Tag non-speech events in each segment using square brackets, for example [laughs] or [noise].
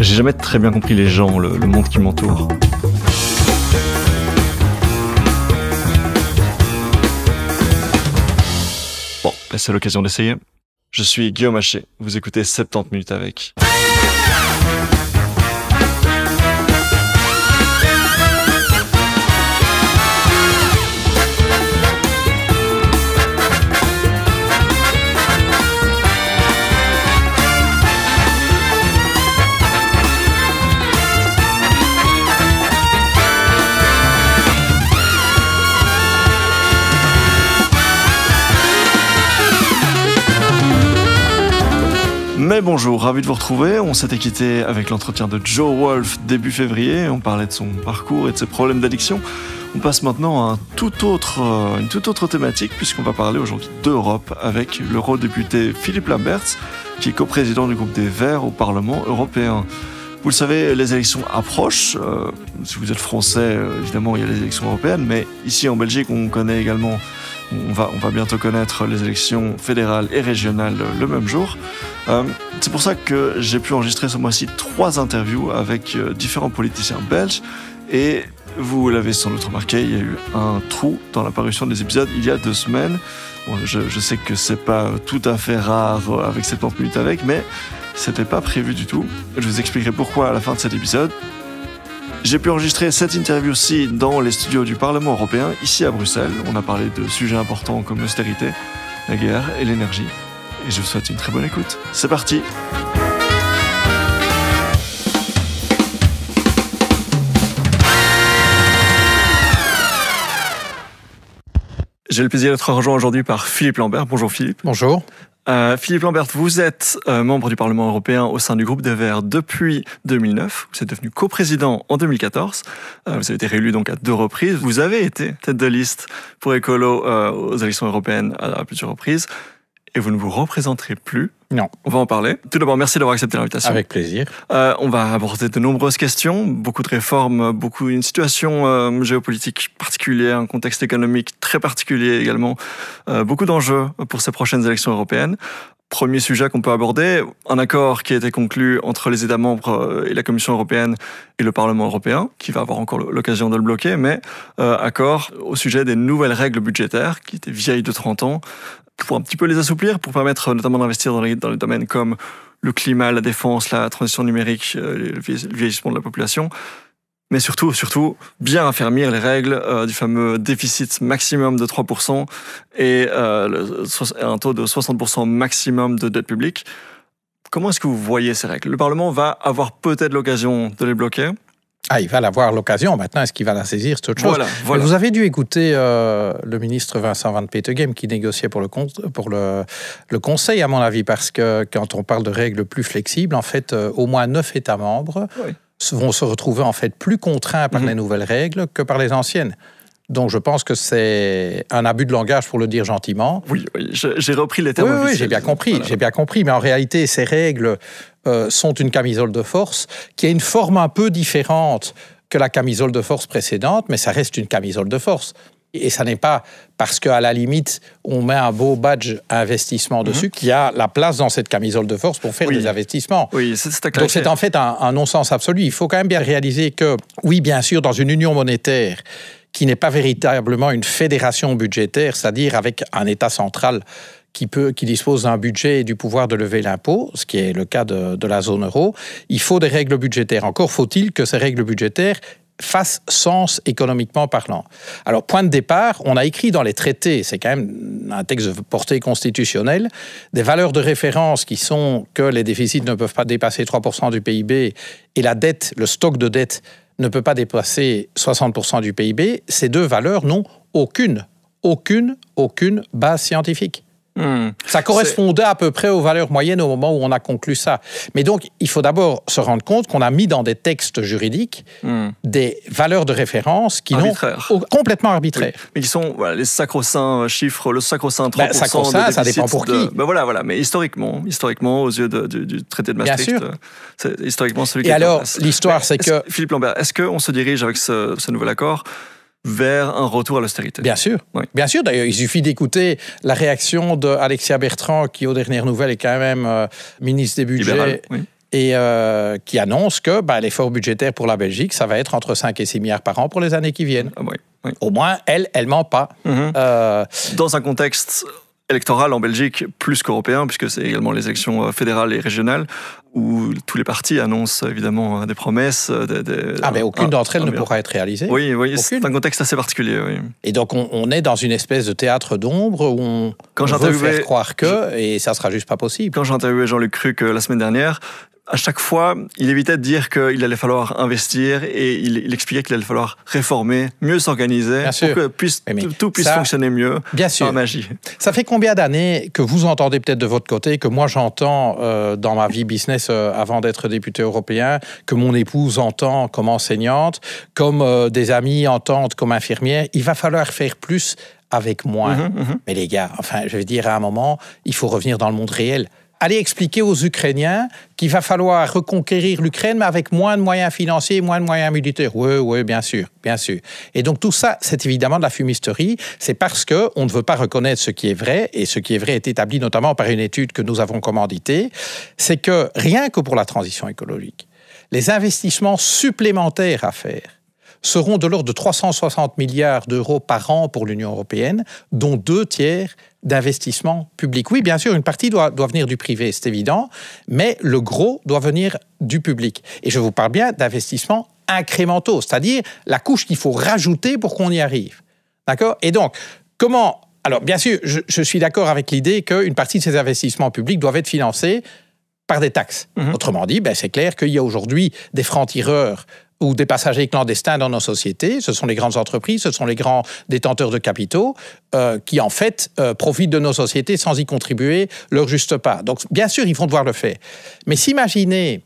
J'ai jamais très bien compris les gens, le, monde qui m'entoure. Bon, bah, c'est l'occasion d'essayer. Je suis Guillaume Haché, vous écoutez 70 minutes avec. bonjour, ravi de vous retrouver. On s'était quitté avec l'entretien de Joe Wolf début février. On parlait de son parcours et de ses problèmes d'addiction. On passe maintenant à euh, une toute autre thématique puisqu'on va parler aujourd'hui d'Europe avec l'eurodéputé Philippe Lamberts qui est coprésident du groupe des Verts au Parlement européen. Vous le savez, les élections approchent. Euh, si vous êtes français, euh, évidemment, il y a les élections européennes, mais ici en Belgique, on connaît également, on va, on va bientôt connaître les élections fédérales et régionales le même jour. Euh, c'est pour ça que j'ai pu enregistrer ce mois-ci trois interviews avec différents politiciens belges. Et vous l'avez sans doute remarqué, il y a eu un trou dans la parution des épisodes il y a deux semaines. Bon, je, je, sais que c'est pas tout à fait rare avec 70 minutes avec, mais c'était pas prévu du tout. Je vous expliquerai pourquoi à la fin de cet épisode. J'ai pu enregistrer cette interview-ci dans les studios du Parlement européen, ici à Bruxelles. On a parlé de sujets importants comme l'austérité, la guerre et l'énergie. Et je vous souhaite une très bonne écoute. C'est parti J'ai le plaisir d'être rejoint aujourd'hui par Philippe Lambert. Bonjour Philippe. Bonjour. Euh, Philippe Lambert, vous êtes euh, membre du Parlement européen au sein du groupe des Verts depuis 2009. Vous êtes devenu coprésident en 2014. Euh, vous avez été réélu donc à deux reprises. Vous avez été tête de liste pour Écolo aux élections européennes à plusieurs reprises vous ne vous représenterez plus. Non. On va en parler. Tout d'abord, merci d'avoir accepté l'invitation. Avec plaisir. Euh, on va aborder de nombreuses questions, beaucoup de réformes, beaucoup une situation euh, géopolitique particulière, un contexte économique très particulier également, euh, beaucoup d'enjeux pour ces prochaines élections européennes. Premier sujet qu'on peut aborder, un accord qui a été conclu entre les États membres et la Commission européenne et le Parlement européen, qui va avoir encore l'occasion de le bloquer, mais accord au sujet des nouvelles règles budgétaires, qui étaient vieilles de 30 ans, pour un petit peu les assouplir pour permettre euh, notamment d'investir dans les, dans les domaines comme le climat, la défense, la transition numérique, euh, le vieillissement de la population. Mais surtout, surtout, bien affermir les règles euh, du fameux déficit maximum de 3% et un taux de 60% maximum de dette publique. Comment est-ce que vous voyez ces règles Le Parlement va avoir peut-être l'occasion de les bloquer. Ah, il va l'avoir l'occasion. Maintenant, est-ce qu'il va la saisir cette autre chose. Vous avez dû écouter euh, le ministre Vincent Van Peteghem qui négociait pour, le, pour le, le, Conseil, à mon avis, parce que quand on parle de règles plus flexibles, en fait, euh, au moins neuf États membres vont se retrouver en fait plus contraints par mhm. les nouvelles règles que par les anciennes. Donc je pense que c'est un abus de langage pour le dire gentiment. Oui, j'ai repris les termes. Oui, j'ai bien compris, j'ai bien compris. Mais en réalité, ces règles euh, sont une camisole de force qui a une forme un peu différente que la camisole de force précédente, mais ça reste une camisole de force. Et ça n'est pas parce qu'à la limite, on met un beau badge investissement mhm. dessus qui y a la place dans cette camisole de force pour faire des investissements. Oui, Donc c'est en fait un non-sens absolu. Il faut quand même bien réaliser que, oui, bien sûr, dans une union monétaire, qui n'est pas véritablement une fédération budgétaire, c'est-à-dire avec un État central qui, peut, qui dispose d'un budget et du pouvoir de lever l'impôt, ce qui est le cas de, la zone euro, il faut des règles budgétaires. Encore faut-il que ces règles budgétaires fassent sens économiquement parlant. Alors, point de départ, on a écrit dans les traités, c'est quand même un texte de portée constitutionnelle, des valeurs de référence qui sont que les déficits ne peuvent pas dépasser 3% du PIB et la dette, le stock de dette ne peut pas dépasser 60% du PIB, ces deux valeurs n'ont aucune, aucune, aucune base scientifique. Hmm. Ça correspondait à peu près aux valeurs moyennes au moment où on a conclu ça. Mais donc, il faut d'abord se rendre compte qu'on a mis dans des textes juridiques hmm. des valeurs de référence qui sont complètement arbitraires. Mais ils sont les sacro-saints euh, chiffres, le sacro-saint 3%. Ben, ça dépend pour qui. Ben, voilà, voilà. Mais historiquement, historiquement aux yeux du, traité de Maastricht, euh, c'est historiquement celui Et qui alors, l'histoire, c'est que... Philippe Lambert, est-ce qu'on se dirige avec ce, ce nouvel accord vers un retour à l'austérité. Bien sûr. Bien sûr, d'ailleurs, il suffit d'écouter la réaction d'Alexia Bertrand, qui aux dernières nouvelles est quand même euh, ministre des Budgets. Et euh, qui annonce que bah, l'effort budgétaire pour la Belgique, ça va être entre 5 et 6 milliards par an pour les années qui viennent. Ah, Au moins, elle, elle ment pas. Mm-hmm. Euh, Dans un contexte électorale en Belgique plus qu'européen, puisque c'est également les élections euh, fédérales et régionales, où tous les partis annoncent évidemment euh, des promesses. Euh, des, ah, mais aucune d'entre elles ne pourra être réalisée. Oui, oui c'est un contexte assez particulier. Oui. Et donc on, est dans une espèce de théâtre d'ombre où on, Quand veut faire croire que, et ça sera juste pas possible. Quand j'ai interviewé Jean-Luc Cruc la semaine dernière, à chaque fois, il évitait de dire qu'il allait falloir investir et il, expliquait qu'il allait falloir réformer, mieux s'organiser pour que eh, tout puisse fonctionner mieux bien sûr. Ça fait combien d'années que vous entendez peut-être de votre côté, que moi j'entends euh, dans ma vie business euh, avant d'être député européen, que mon épouse entend comme enseignante, comme euh, des amis entendent comme infirmière, il va falloir faire plus avec moins. Mmh mmh mais les gars, enfin, je veux dire, à un moment, il faut revenir dans le monde réel aller expliquer aux Ukrainiens qu'il va falloir reconquérir l'Ukraine, mais avec moins de moyens financiers moins de moyens militaires. Oui, oui, bien sûr, bien sûr. Et donc tout ça, c'est évidemment de la fumisterie. C'est parce que on ne veut pas reconnaître ce qui est vrai, et ce qui est vrai est établi notamment par une étude que nous avons commanditée, c'est que rien que pour la transition écologique, les investissements supplémentaires à faire seront de l'ordre de 360 milliards d'euros par an pour l'Union européenne, dont deux tiers d'investissements publics. Oui, bien sûr, une partie doit, doit venir du privé, c'est évident, mais le gros doit venir du public. Et je vous parle bien d'investissements incrémentaux, c'est-à-dire la couche qu'il faut rajouter pour qu'on y arrive. D'accord Et donc, comment... Alors, bien sûr, je, suis d'accord avec l'idée qu'une partie de ces investissements publics doivent être financés par des taxes. Mmh. Autrement dit, ben, c'est clair qu'il y a aujourd'hui des francs-tireurs ou des passagers clandestins dans nos sociétés. Ce sont les grandes entreprises, ce sont les grands détenteurs de capitaux euh, qui, en fait, euh, profitent de nos sociétés sans y contribuer leur juste part. Donc, bien sûr, ils vont devoir le faire. Mais s'imaginer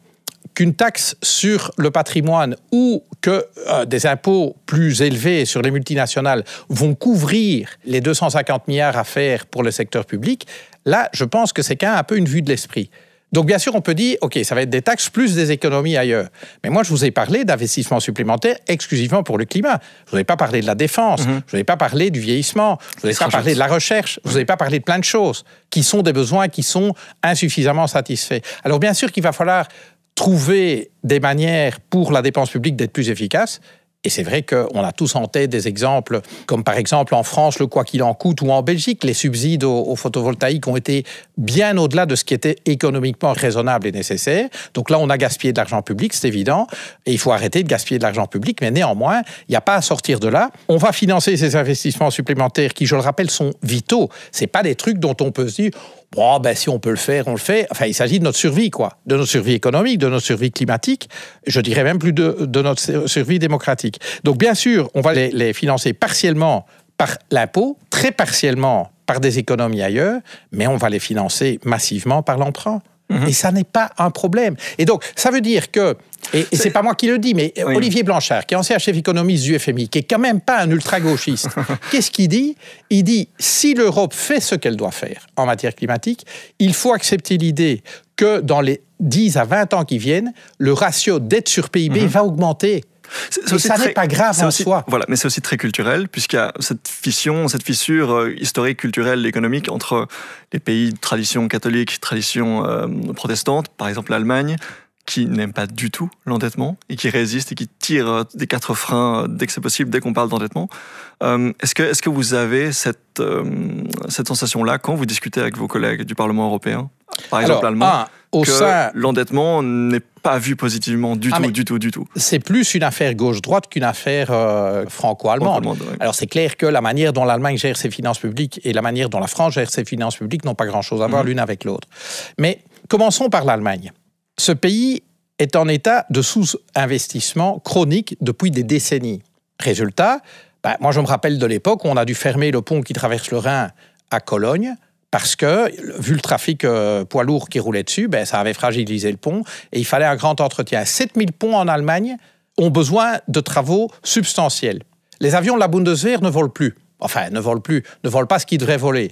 qu'une taxe sur le patrimoine ou que euh, des impôts plus élevés sur les multinationales vont couvrir les 250 milliards à faire pour le secteur public, là, je pense que c'est quand un peu une vue de l'esprit. Donc, bien sûr, on peut dire, OK, ça va être des taxes plus des économies ailleurs. Mais moi, je vous ai parlé d'investissements supplémentaires exclusivement pour le climat. Je ne vous ai pas parlé de la défense, mhm. je ne vous ai pas parlé du vieillissement, je ne vous ai pas parlé de la recherche, je ne vous ai pas parlé de plein de choses qui sont des besoins qui sont insuffisamment satisfaits. Alors, bien sûr qu'il va falloir trouver des manières pour la dépense publique d'être plus efficace, et c'est vrai qu'on a tous en tête des exemples, comme par exemple en France, le quoi qu'il en coûte, ou en Belgique, les subsides aux photovoltaïques ont été bien au-delà de ce qui était économiquement raisonnable et nécessaire. Donc là, on a gaspillé de l'argent public, c'est évident, et il faut arrêter de gaspiller de l'argent public, mais néanmoins, il n'y a pas à sortir de là. On va financer ces investissements supplémentaires qui, je le rappelle, sont vitaux. Ce pas des trucs dont on peut se dire bon, ben, si on peut le faire, on le fait. Enfin, il s'agit de notre survie, quoi. De notre survie économique, de notre survie climatique, je dirais même plus de, notre survie démocratique. Donc, bien sûr, on va les financer partiellement par l'impôt, très partiellement par des économies ailleurs, mais on va les financer massivement par l'emprunt. Mhm. Et ça n'est pas un problème. Et donc, ça veut dire que et, c'est pas moi qui le dis, mais Olivier Blanchard, qui est ancien chef économiste du FMI, qui est quand même pas un ultra-gauchiste, [laughs] qu'est-ce qu'il dit Il dit si l'Europe fait ce qu'elle doit faire en matière climatique, il faut accepter l'idée que dans les 10 à 20 ans qui viennent, le ratio dette sur PIB mhm. va augmenter. C'est, ça n'est pas grave en soi. Voilà, mais c'est aussi très culturel, puisqu'il y a cette fission, cette fissure euh, historique, culturelle, économique entre les pays de tradition catholique, tradition euh, protestante, par exemple l'Allemagne, qui n'aime pas du tout l'endettement et qui résiste et qui tire euh, des quatre freins dès que c'est possible, dès qu'on parle d'endettement. est-ce, que, est-ce que vous avez cette, cette sensation-là quand vous discutez avec vos collègues du Parlement européen, par exemple l'Allemagne, que l'endettement n'est pas vu positivement du ah, tout, du tout, du tout. C'est plus une affaire gauche-droite qu'une affaire euh, franco-allemande. Alors c'est clair que la manière dont l'Allemagne gère ses finances publiques et la manière dont la France gère ses finances publiques n'ont pas grand-chose à voir mhm. l'une avec l'autre. Mais commençons par l'Allemagne. Ce pays est en état de sous-investissement chronique depuis des décennies. Résultat, bah, moi je me rappelle de l'époque où on a dû fermer le pont qui traverse le Rhin à Cologne parce que, vu le trafic euh, poids lourd qui roulait dessus, ben, ça avait fragilisé le pont et il fallait un grand entretien. 7000 ponts en Allemagne ont besoin de travaux substantiels. Les avions de la Bundeswehr ne volent plus. Enfin, ne volent plus, ne volent pas ce qu'ils devraient voler.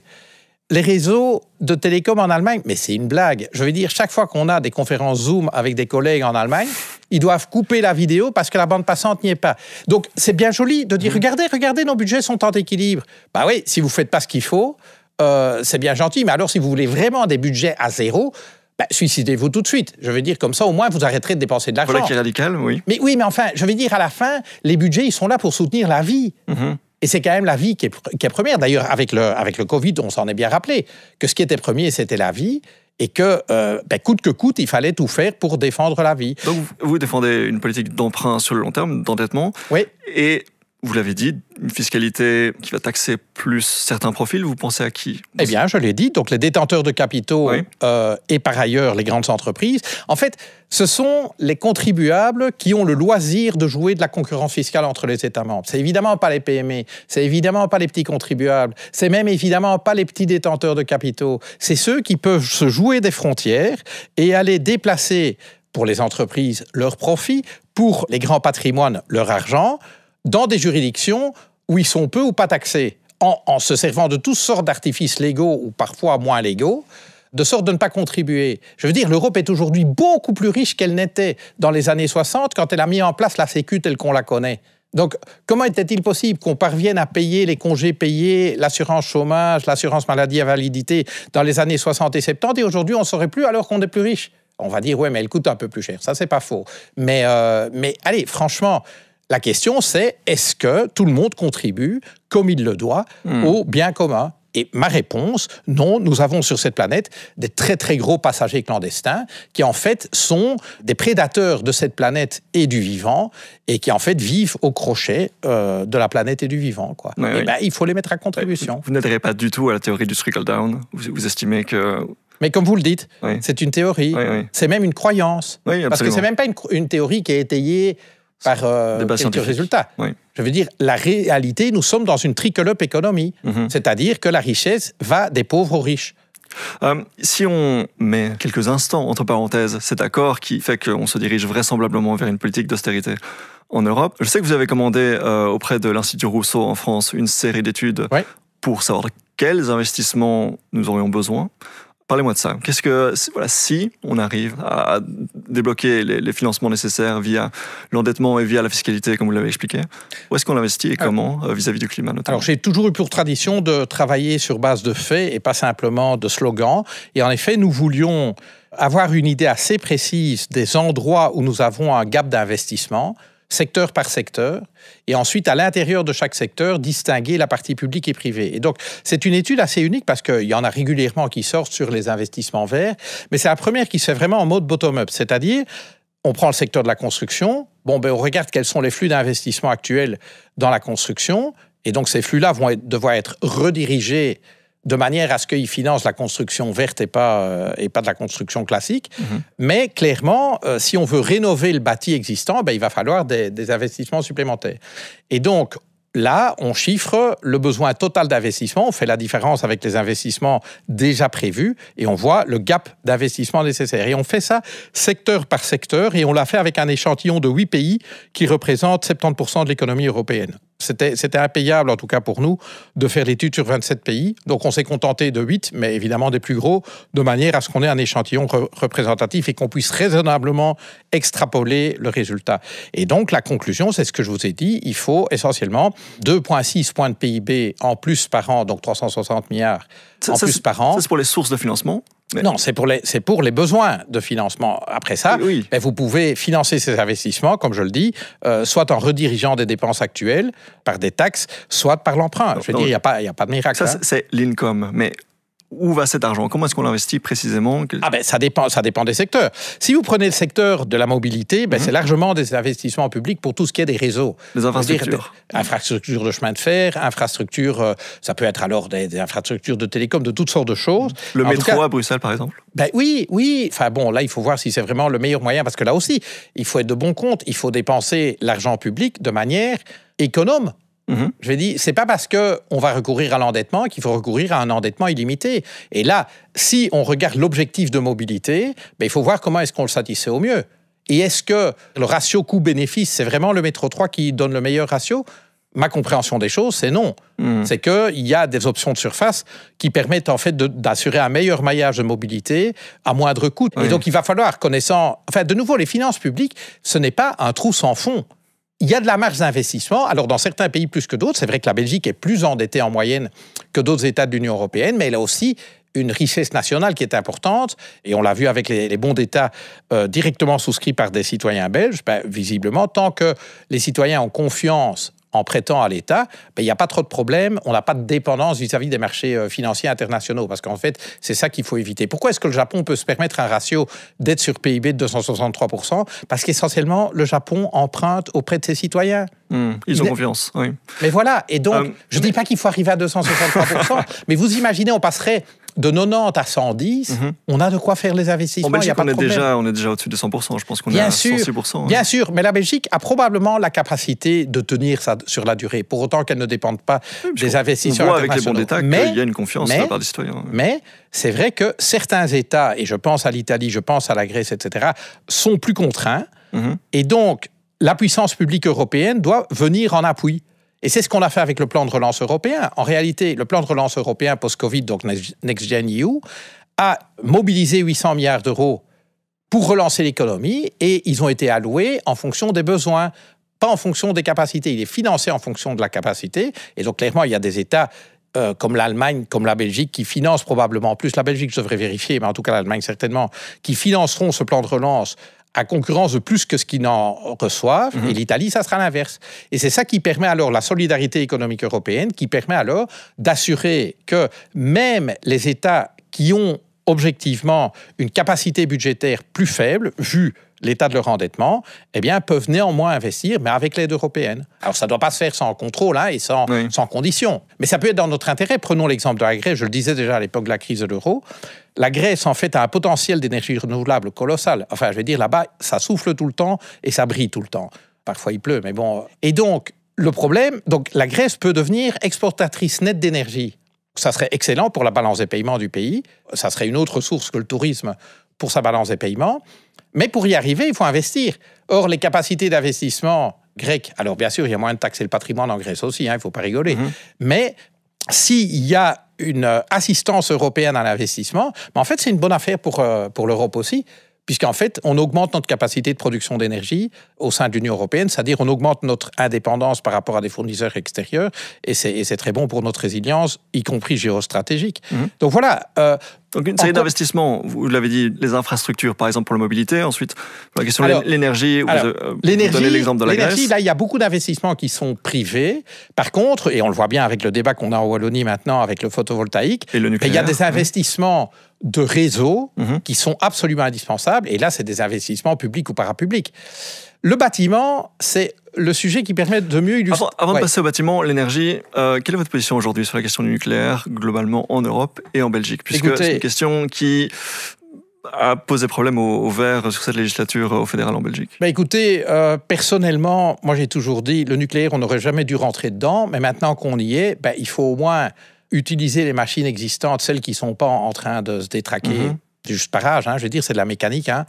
Les réseaux de télécom en Allemagne, mais c'est une blague. Je veux dire, chaque fois qu'on a des conférences Zoom avec des collègues en Allemagne, ils doivent couper la vidéo parce que la bande passante n'y est pas. Donc, c'est bien joli de dire, mmh. regardez, regardez, nos budgets sont en équilibre. Bah oui, si vous ne faites pas ce qu'il faut, euh, c'est bien gentil, mais alors si vous voulez vraiment des budgets à zéro, ben, suicidez-vous tout de suite. Je veux dire, comme ça, au moins, vous arrêterez de dépenser de l'argent. Voilà radical, oui. Mais oui, mais enfin, je veux dire, à la fin, les budgets, ils sont là pour soutenir la vie. Mhm. Et c'est quand même la vie qui est, première. D'ailleurs, avec le, avec le Covid, on s'en est bien rappelé que ce qui était premier, c'était la vie et que, euh, ben, coûte que coûte, il fallait tout faire pour défendre la vie. Donc, vous défendez une politique d'emprunt sur le long terme, d'endettement. Oui. Et vous l'avez dit, une fiscalité qui va taxer plus certains profils, vous pensez à qui Eh bien, je l'ai dit, donc les détenteurs de capitaux euh, et par ailleurs les grandes entreprises. En fait, ce sont les contribuables qui ont le loisir de jouer de la concurrence fiscale entre les États membres. C'est évidemment pas les PME, c'est évidemment pas les petits contribuables, c'est même évidemment pas les petits détenteurs de capitaux. C'est ceux qui peuvent se jouer des frontières et aller déplacer pour les entreprises leurs profits, pour les grands patrimoines leur argent, dans des juridictions où ils sont peu ou pas taxés, en, se servant de toutes sortes d'artifices légaux ou parfois moins légaux, de sorte de ne pas contribuer. Je veux dire, l'Europe est aujourd'hui beaucoup plus riche qu'elle n'était dans les années 60 quand elle a mis en place la Sécu telle qu'on la connaît. Donc, comment était-il possible qu'on parvienne à payer les congés payés, l'assurance chômage, l'assurance maladie à validité dans les années 60 et 70 et aujourd'hui on ne saurait plus alors qu'on est plus riche on va dire, ouais, mais elle coûte un peu plus cher. Ça, c'est pas faux. Mais, euh, mais allez, franchement, la question, c'est est-ce que tout le monde contribue comme il le doit hmm. au bien commun et ma réponse, non, nous avons sur cette planète des très très gros passagers clandestins qui en fait sont des prédateurs de cette planète et du vivant et qui en fait vivent au crochet euh, de la planète et du vivant. Quoi. Eh ben, il faut les mettre à contribution. Vous, n'adhérez pas du tout à la théorie du trickle-down vous, estimez que mais comme vous le dites, c'est une théorie. C'est même une croyance. parce que c'est même pas une, une, théorie qui est étayée par euh, quelques résultats. Je veux dire, la réalité, nous sommes dans une tricolope économie, mm-hmm. c'est-à-dire que la richesse va des pauvres aux riches. Euh, si on met quelques instants entre parenthèses cet accord qui fait qu'on se dirige vraisemblablement vers une politique d'austérité en Europe, je sais que vous avez commandé euh, auprès de l'Institut Rousseau en France une série d'études pour savoir de quels investissements nous aurions besoin. Parlez-moi de ça. Qu'est-ce que si on arrive à débloquer les, financements nécessaires via l'endettement et via la fiscalité, comme vous l'avez expliqué, où est-ce qu'on investit et ah. comment euh, vis-à-vis du climat notamment j'ai toujours eu pour tradition de travailler sur base de faits et pas simplement de slogans. Et en effet, nous voulions avoir une idée assez précise des endroits où nous avons un gap d'investissement secteur par secteur, et ensuite, à l'intérieur de chaque secteur, distinguer la partie publique et privée. Et donc, c'est une étude assez unique parce qu'il y en a régulièrement qui sortent sur les investissements verts, mais c'est la première qui se fait vraiment en mode bottom-up, c'est-à-dire on prend le secteur de la construction, bon, ben, on regarde quels sont les flux d'investissement actuels dans la construction, et donc ces flux-là vont devoir être redirigés de manière à ce qu'ils financent la construction verte et pas, euh, et pas de la construction classique. Mhm. Mais clairement, euh, si on veut rénover le bâti existant, ben, il va falloir des, des, investissements supplémentaires. Et donc, là, on chiffre le besoin total d'investissement, on fait la différence avec les investissements déjà prévus, et on voit le gap d'investissement nécessaire. Et on fait ça secteur par secteur, et on l'a fait avec un échantillon de 8 pays qui représentent 70% de l'économie européenne. C'était impayable, en tout cas pour nous, de faire l'étude sur 27 pays. Donc on s'est contenté de 8, mais évidemment des plus gros, de manière à ce qu'on ait un échantillon représentatif et qu'on puisse raisonnablement extrapoler le résultat. Et donc la conclusion, c'est ce que je vous ai dit, il faut essentiellement 2,6 points de PIB en plus par an, donc 360 milliards en plus par an. c'est pour les sources de financement non, c'est pour, les, c'est pour les besoins de financement. Après ça, oui, ben, vous pouvez financer ces investissements, comme je le dis, euh, soit en redirigeant des dépenses actuelles par des taxes, soit par l'emprunt. Je veux dire, il n'y a, a, pas de miracle. Ça, hein. c'est l'income. Mais où va cet argent Comment est-ce qu'on l'investit précisément ah ben, ça, dépend, ça dépend des secteurs. Si vous prenez le secteur de la mobilité, ben, mhm. c'est largement des investissements publics pour tout ce qui est des réseaux. Des infrastructures. infrastructures de chemin de fer, infrastructures, euh, ça peut être alors des, infrastructures de télécom, de toutes sortes de choses. Le métro à Bruxelles, par exemple ben, Oui, oui. Enfin bon, là, il faut voir si c'est vraiment le meilleur moyen, parce que là aussi, il faut être de bon compte, il faut dépenser l'argent public de manière économe je mhm. vais Je dis, c'est pas parce qu'on va recourir à l'endettement qu'il faut recourir à un endettement illimité. Et là, si on regarde l'objectif de mobilité, ben, il faut voir comment est-ce qu'on le satisfait au mieux. Et est-ce que le ratio coût-bénéfice, c'est vraiment le métro 3 qui donne le meilleur ratio Ma compréhension des choses, c'est non. Mhm. C'est qu'il y a des options de surface qui permettent en fait d'assurer un meilleur maillage de mobilité à moindre coût. Et donc il va falloir, connaissant, enfin de nouveau, les finances publiques, ce n'est pas un trou sans fond il y a de la marge d'investissement. Alors, dans certains pays plus que d'autres, c'est vrai que la Belgique est plus endettée en moyenne que d'autres États de l'Union européenne, mais elle a aussi une richesse nationale qui est importante, et on l'a vu avec les, bons d'État euh, directement souscrits par des citoyens belges, ben, visiblement, tant que les citoyens ont confiance en prêtant à l'État, ben, il n'y a pas trop de problèmes, on n'a pas de dépendance vis-à-vis des marchés euh, financiers internationaux, parce qu'en fait, c'est ça qu'il faut éviter. Pourquoi est-ce que le Japon peut se permettre un ratio dette sur PIB de 263% Parce qu'essentiellement, le Japon emprunte auprès de ses citoyens. Mmh, ils ont confiance, oui. Mais voilà, et donc, euh, je ne dis pas qu'il faut arriver à 263%, [laughs] mais vous imaginez, on passerait de 90 à 110, mhm. on a de quoi faire les investissements. En on, est déjà, on est déjà au-dessus de 100%, je pense qu'on est à sûr, Bien hein. sûr, mais la Belgique a probablement la capacité de tenir ça sur la durée, pour autant qu'elle ne dépende pas des investisseurs on voit avec les bons d'État qu'il y a une confiance mais, part citoyens. Mais c'est vrai que certains États, et je pense à l'Italie, je pense à la Grèce, etc., sont plus contraints, mhm. et donc la puissance publique européenne doit venir en appui. Et c'est ce qu'on a fait avec le plan de relance européen. En réalité, le plan de relance européen post-Covid, donc NextGen EU, a mobilisé 800 milliards d'euros pour relancer l'économie et ils ont été alloués en fonction des besoins, pas en fonction des capacités. Il est financé en fonction de la capacité. Et donc, clairement, il y a des États euh, comme l'Allemagne, comme la Belgique, qui financent probablement plus. La Belgique, je devrais vérifier, mais en tout cas l'Allemagne certainement, qui financeront ce plan de relance à concurrence de plus que ce qu'ils n'en reçoivent, mhm. et l'Italie, ça sera l'inverse. Et c'est ça qui permet alors la solidarité économique européenne, qui permet alors d'assurer que même les États qui ont objectivement une capacité budgétaire plus faible, vu l'état de leur endettement, eh bien, peuvent néanmoins investir, mais avec l'aide européenne. Alors, ça ne doit pas se faire sans contrôle hein, et sans, sans condition. Mais ça peut être dans notre intérêt. Prenons l'exemple de la Grèce, je le disais déjà à l'époque de la crise de l'euro. La Grèce, en fait, a un potentiel d'énergie renouvelable colossal. Enfin, je vais dire, là-bas, ça souffle tout le temps et ça brille tout le temps. Parfois, il pleut, mais bon. Et donc, le problème, donc, la Grèce peut devenir exportatrice nette d'énergie. Ça serait excellent pour la balance des paiements du pays. Ça serait une autre source que le tourisme pour sa balance des paiements. Mais pour y arriver, il faut investir. Or, les capacités d'investissement grecques, alors bien sûr, il y a moyen de taxer le patrimoine en Grèce aussi, hein, il ne faut pas rigoler, mhm. mais s'il y a une euh, assistance européenne à l'investissement, ben, en fait, c'est une bonne affaire pour, euh, pour l'Europe aussi, puisqu'en fait, on augmente notre capacité de production d'énergie au sein de l'Union européenne, c'est-à-dire on augmente notre indépendance par rapport à des fournisseurs extérieurs, et c'est très bon pour notre résilience, y compris géostratégique. Mhm. Donc voilà, euh, donc une série d'investissements, vous l'avez dit, les infrastructures, par exemple pour la mobilité, ensuite la question de l'énergie, vous, euh, l'exemple de la Grèce. Là, il y a beaucoup d'investissements qui sont privés. Par contre, et on le voit bien avec le débat qu'on a en Wallonie maintenant avec le photovoltaïque, et le nucléaire, il y a des mhm. investissements de réseaux mhm. qui sont absolument indispensables. Et là, c'est des investissements publics ou parapublics. Le bâtiment, c'est le sujet qui permet de mieux illustrer. Avant, de passer au bâtiment, l'énergie, euh, quelle est votre position aujourd'hui sur la question du nucléaire, globalement en Europe et en Belgique Puisque c'est une question qui a posé problème au, vert sur cette législature euh, au fédéral en Belgique bah Écoutez, euh, personnellement, moi j'ai toujours dit, le nucléaire, on n'aurait jamais dû rentrer dedans, mais maintenant qu'on y est, bah, il faut au moins utiliser les machines existantes, celles qui ne sont pas en train de se détraquer, du mhm. juste parage, hein, je veux dire, c'est de la mécanique. Hein.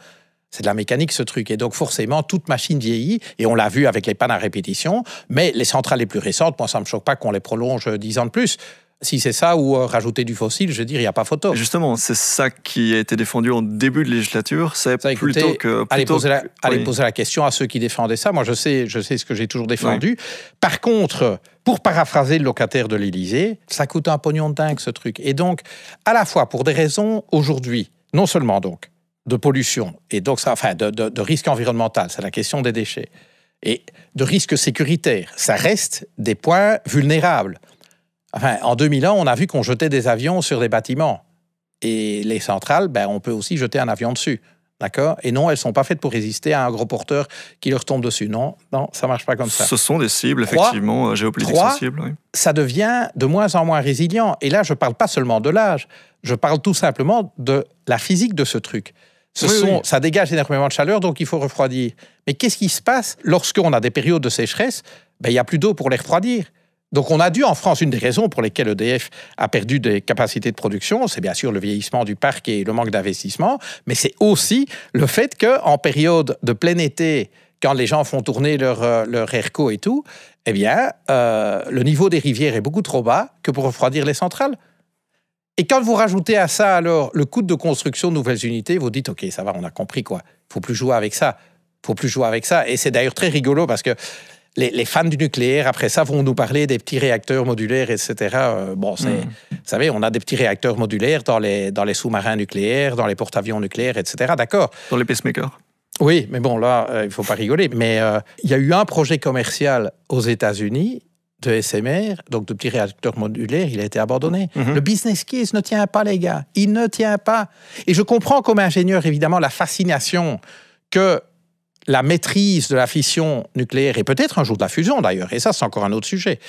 C'est de la mécanique, ce truc. Et donc, forcément, toute machine vieillit, et on l'a vu avec les pannes à répétition, mais les centrales les plus récentes, moi, ça ne me choque pas qu'on les prolonge dix ans de plus. Si c'est ça ou euh, rajouter du fossile, je veux dire, il n'y a pas photo. Justement, c'est ça qui a été défendu en début de législature. C'est plutôt que. Plutôt allez, poser la, question à ceux qui défendaient ça. Moi, je sais, je sais ce que j'ai toujours défendu. Par contre, pour paraphraser le locataire de l'Élysée, ça coûte un pognon de dingue, ce truc. Et donc, à la fois pour des raisons aujourd'hui, non seulement donc de pollution, et donc ça, enfin, de, de risque environnemental, c'est la question des déchets, et de risque sécuritaire, ça reste des points vulnérables. Enfin, en 2001, on a vu qu'on jetait des avions sur des bâtiments. Et les centrales, ben, on peut aussi jeter un avion dessus. D'accord Et non, elles ne sont pas faites pour résister à un gros porteur qui leur tombe dessus. Non, non ça ne marche pas comme ça. Ce sont des cibles, effectivement, euh, géopolitiques Ça devient de moins en moins résilient. Et là, je ne parle pas seulement de l'âge. Je parle tout simplement de la physique de ce truc. Ça dégage énormément de chaleur, donc il faut refroidir. Mais qu'est-ce qui se passe lorsqu'on a des périodes de sécheresse ben, Il y n'y a plus d'eau pour les refroidir. Donc on a dû en France, une des raisons pour lesquelles EDF a perdu des capacités de production, c'est bien sûr le vieillissement du parc et le manque d'investissement, mais c'est aussi le fait qu'en période de plein été, quand les gens font tourner leur, euh, leur airco et tout, eh bien, euh, le niveau des rivières est beaucoup trop bas que pour refroidir les centrales. Et quand vous rajoutez à ça alors le coût de construction de nouvelles unités, vous dites, OK, ça va, on a compris quoi. faut plus jouer avec ça faut plus jouer avec ça. Et c'est d'ailleurs très rigolo parce que les, fans du nucléaire, après ça, vont nous parler des petits réacteurs modulaires, etc. Euh, bon, c'est, mm. vous savez, on a des petits réacteurs modulaires dans les, dans les sous-marins nucléaires, dans les porte-avions nucléaires, etc. D'accord. Dans les pacemakers. Oui, mais bon, là, euh, il ne faut pas rigoler. Mais euh, il y a eu un projet commercial aux États-Unis de SMR, donc de petits réacteurs modulaires, il a été abandonné. Mm-hmm. Le business case ne tient pas, les gars. Il ne tient pas. Et je comprends comme ingénieur, évidemment, la fascination que la maîtrise de la fission nucléaire et peut-être un jour de la fusion d'ailleurs, et ça c'est encore un autre sujet,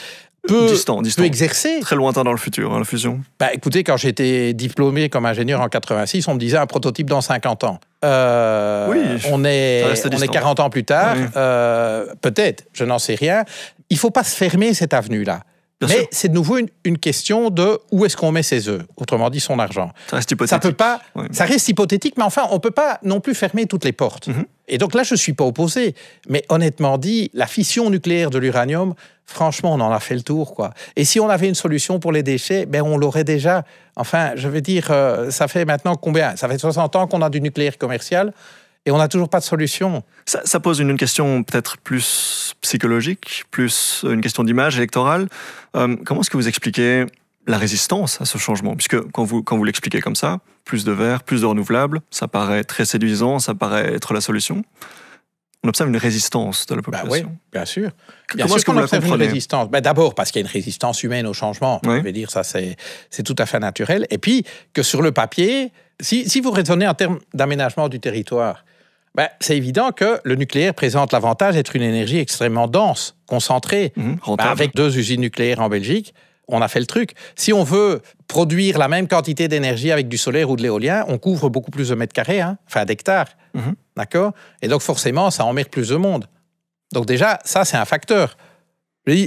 peut, distant, exercer. Très lointain dans le futur, hein, la fusion. Bah, écoutez, quand j'étais diplômé comme ingénieur en 86, on me disait un prototype dans 50 ans. Euh, oui, on est, on 40 ans plus tard, euh, peut-être, je n'en sais rien. Il ne faut pas se fermer cette avenue-là. Mais c'est de nouveau une, question de où est-ce qu'on met ses œufs, autrement dit son argent. Ça reste hypothétique. Ça, peut pas, ça reste hypothétique, mais enfin, on ne peut pas non plus fermer toutes les portes. Mhm. Et donc là, je ne suis pas opposé. Mais honnêtement dit, la fission nucléaire de l'uranium, franchement, on en a fait le tour. quoi. Et si on avait une solution pour les déchets, ben, on l'aurait déjà. Enfin, je veux dire, euh, ça fait maintenant combien Ça fait 60 ans qu'on a du nucléaire commercial et on n'a toujours pas de solution. Ça, pose une, question peut-être plus psychologique, plus euh, une question d'image électorale. Euh, comment est-ce que vous expliquez la résistance à ce changement Puisque quand vous, quand vous l'expliquez comme ça, plus de verre, plus de renouvelables, ça paraît très séduisant, ça paraît être la solution. On observe une résistance de la bah population. oui, bien sûr. Bien Comment est-ce qu'on observe une résistance bah D'abord parce qu'il y a une résistance humaine au changement. Je veux dire, ça c'est tout à fait naturel. Et puis que sur le papier, si, si vous raisonnez en termes d'aménagement du territoire, ben, c'est évident que le nucléaire présente l'avantage d'être une énergie extrêmement dense, mhm, ben, concentrée. avec deux usines nucléaires en Belgique, on a fait le truc. Si on veut produire la même quantité d'énergie avec du solaire ou de l'éolien, on couvre beaucoup plus de mètres carrés, hein, enfin d'hectares. Mhm. D'accord Et donc forcément, ça emmerde plus de monde. Donc déjà, ça, c'est un facteur.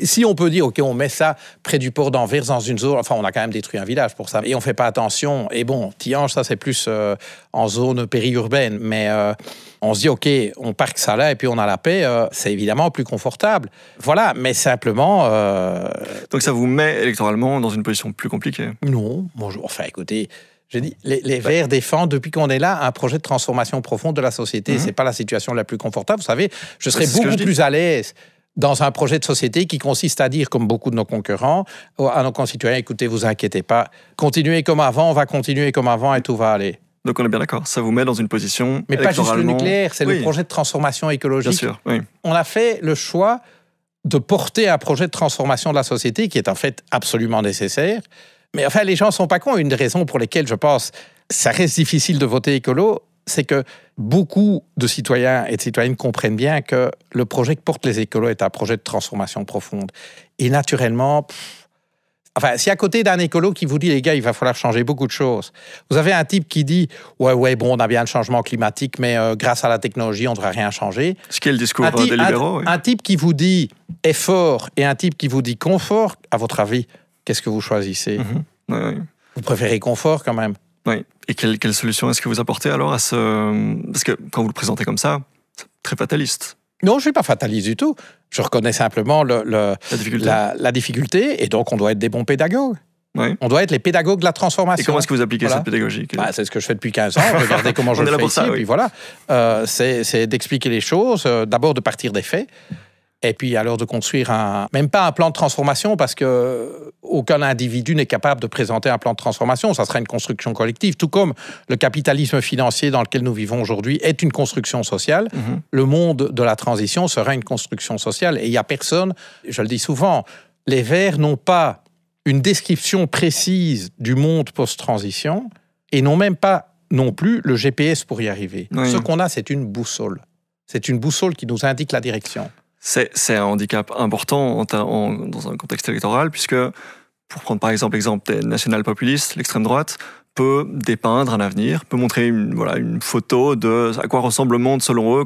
Si on peut dire, OK, on met ça près du port d'Anvers dans une zone, enfin, on a quand même détruit un village pour ça, et on ne fait pas attention. Et bon, Tiange, ça, c'est plus euh, en zone périurbaine, mais euh, on se dit, OK, on parque ça là et puis on a la paix, euh, c'est évidemment plus confortable. Voilà, mais simplement. Donc ça vous met électoralement dans une position plus compliquée Non, bonjour. Enfin, écoutez. j'ai dit, les, Verts défendent depuis qu'on est là un projet de transformation profonde de la société. Ce mhm. n'est C'est pas la situation la plus confortable. Vous savez, je serais beaucoup plus à l'aise dans un projet de société qui consiste à dire, comme beaucoup de nos concurrents, à nos concitoyens, écoutez, vous inquiétez pas, continuez comme avant, on va continuer comme avant et tout va aller. Donc on est bien d'accord, ça vous met dans une position. Mais pas juste le nucléaire, c'est le projet de transformation écologique. Bien sûr, oui. On a fait le choix de porter un projet de transformation de la société qui est en fait absolument nécessaire. Mais enfin, les gens ne sont pas cons. Une des raisons pour lesquelles je pense ça reste difficile de voter écolo, c'est que beaucoup de citoyens et de citoyennes comprennent bien que le projet que portent les écolos est un projet de transformation profonde. Et naturellement, enfin, si à côté d'un écolo qui vous dit, les gars, il va falloir changer beaucoup de choses, vous avez un type qui dit, ouais, ouais, bon, on a bien le changement climatique, mais euh, grâce à la technologie, on ne devrait rien changer. Ce qui est le discours un euh, des libéraux. Un, type qui vous dit effort et un type qui vous dit confort, à votre avis, qu'est-ce que vous choisissez mhm. Vous préférez confort quand même. Oui. Et quelle, quelle solution est-ce que vous apportez alors à ce... Parce que quand vous le présentez comme ça, c'est très fataliste. Non, je ne suis pas fataliste du tout. Je reconnais simplement le, la, difficulté. et donc on doit être des bons pédagogues. On doit être les pédagogues de la transformation. Et comment est-ce que vous appliquez cette pédagogie bah, C'est ce que je fais depuis 15 ans. Regardez comment [laughs] je le fais puis voilà. Euh, c'est d'expliquer les choses, euh, d'abord de partir des faits, et puis à l'heure de construire un, même pas un plan de transformation, parce que aucun individu n'est capable de présenter un plan de transformation, ça sera une construction collective, tout comme le capitalisme financier dans lequel nous vivons aujourd'hui est une construction sociale, mhm. le monde de la transition sera une construction sociale, et il n'y a personne, je le dis souvent, les Verts n'ont pas une description précise du monde post-transition, et n'ont même pas non plus le GPS pour y arriver. Ce qu'on a, c'est une boussole. C'est une boussole qui nous indique la direction c'est un handicap important dans un contexte électoral, puisque, pour prendre par exemple l'exemple des national-populistes, l'extrême droite peut dépeindre un avenir, peut montrer une, voilà, une photo de à quoi ressemble le monde selon eux,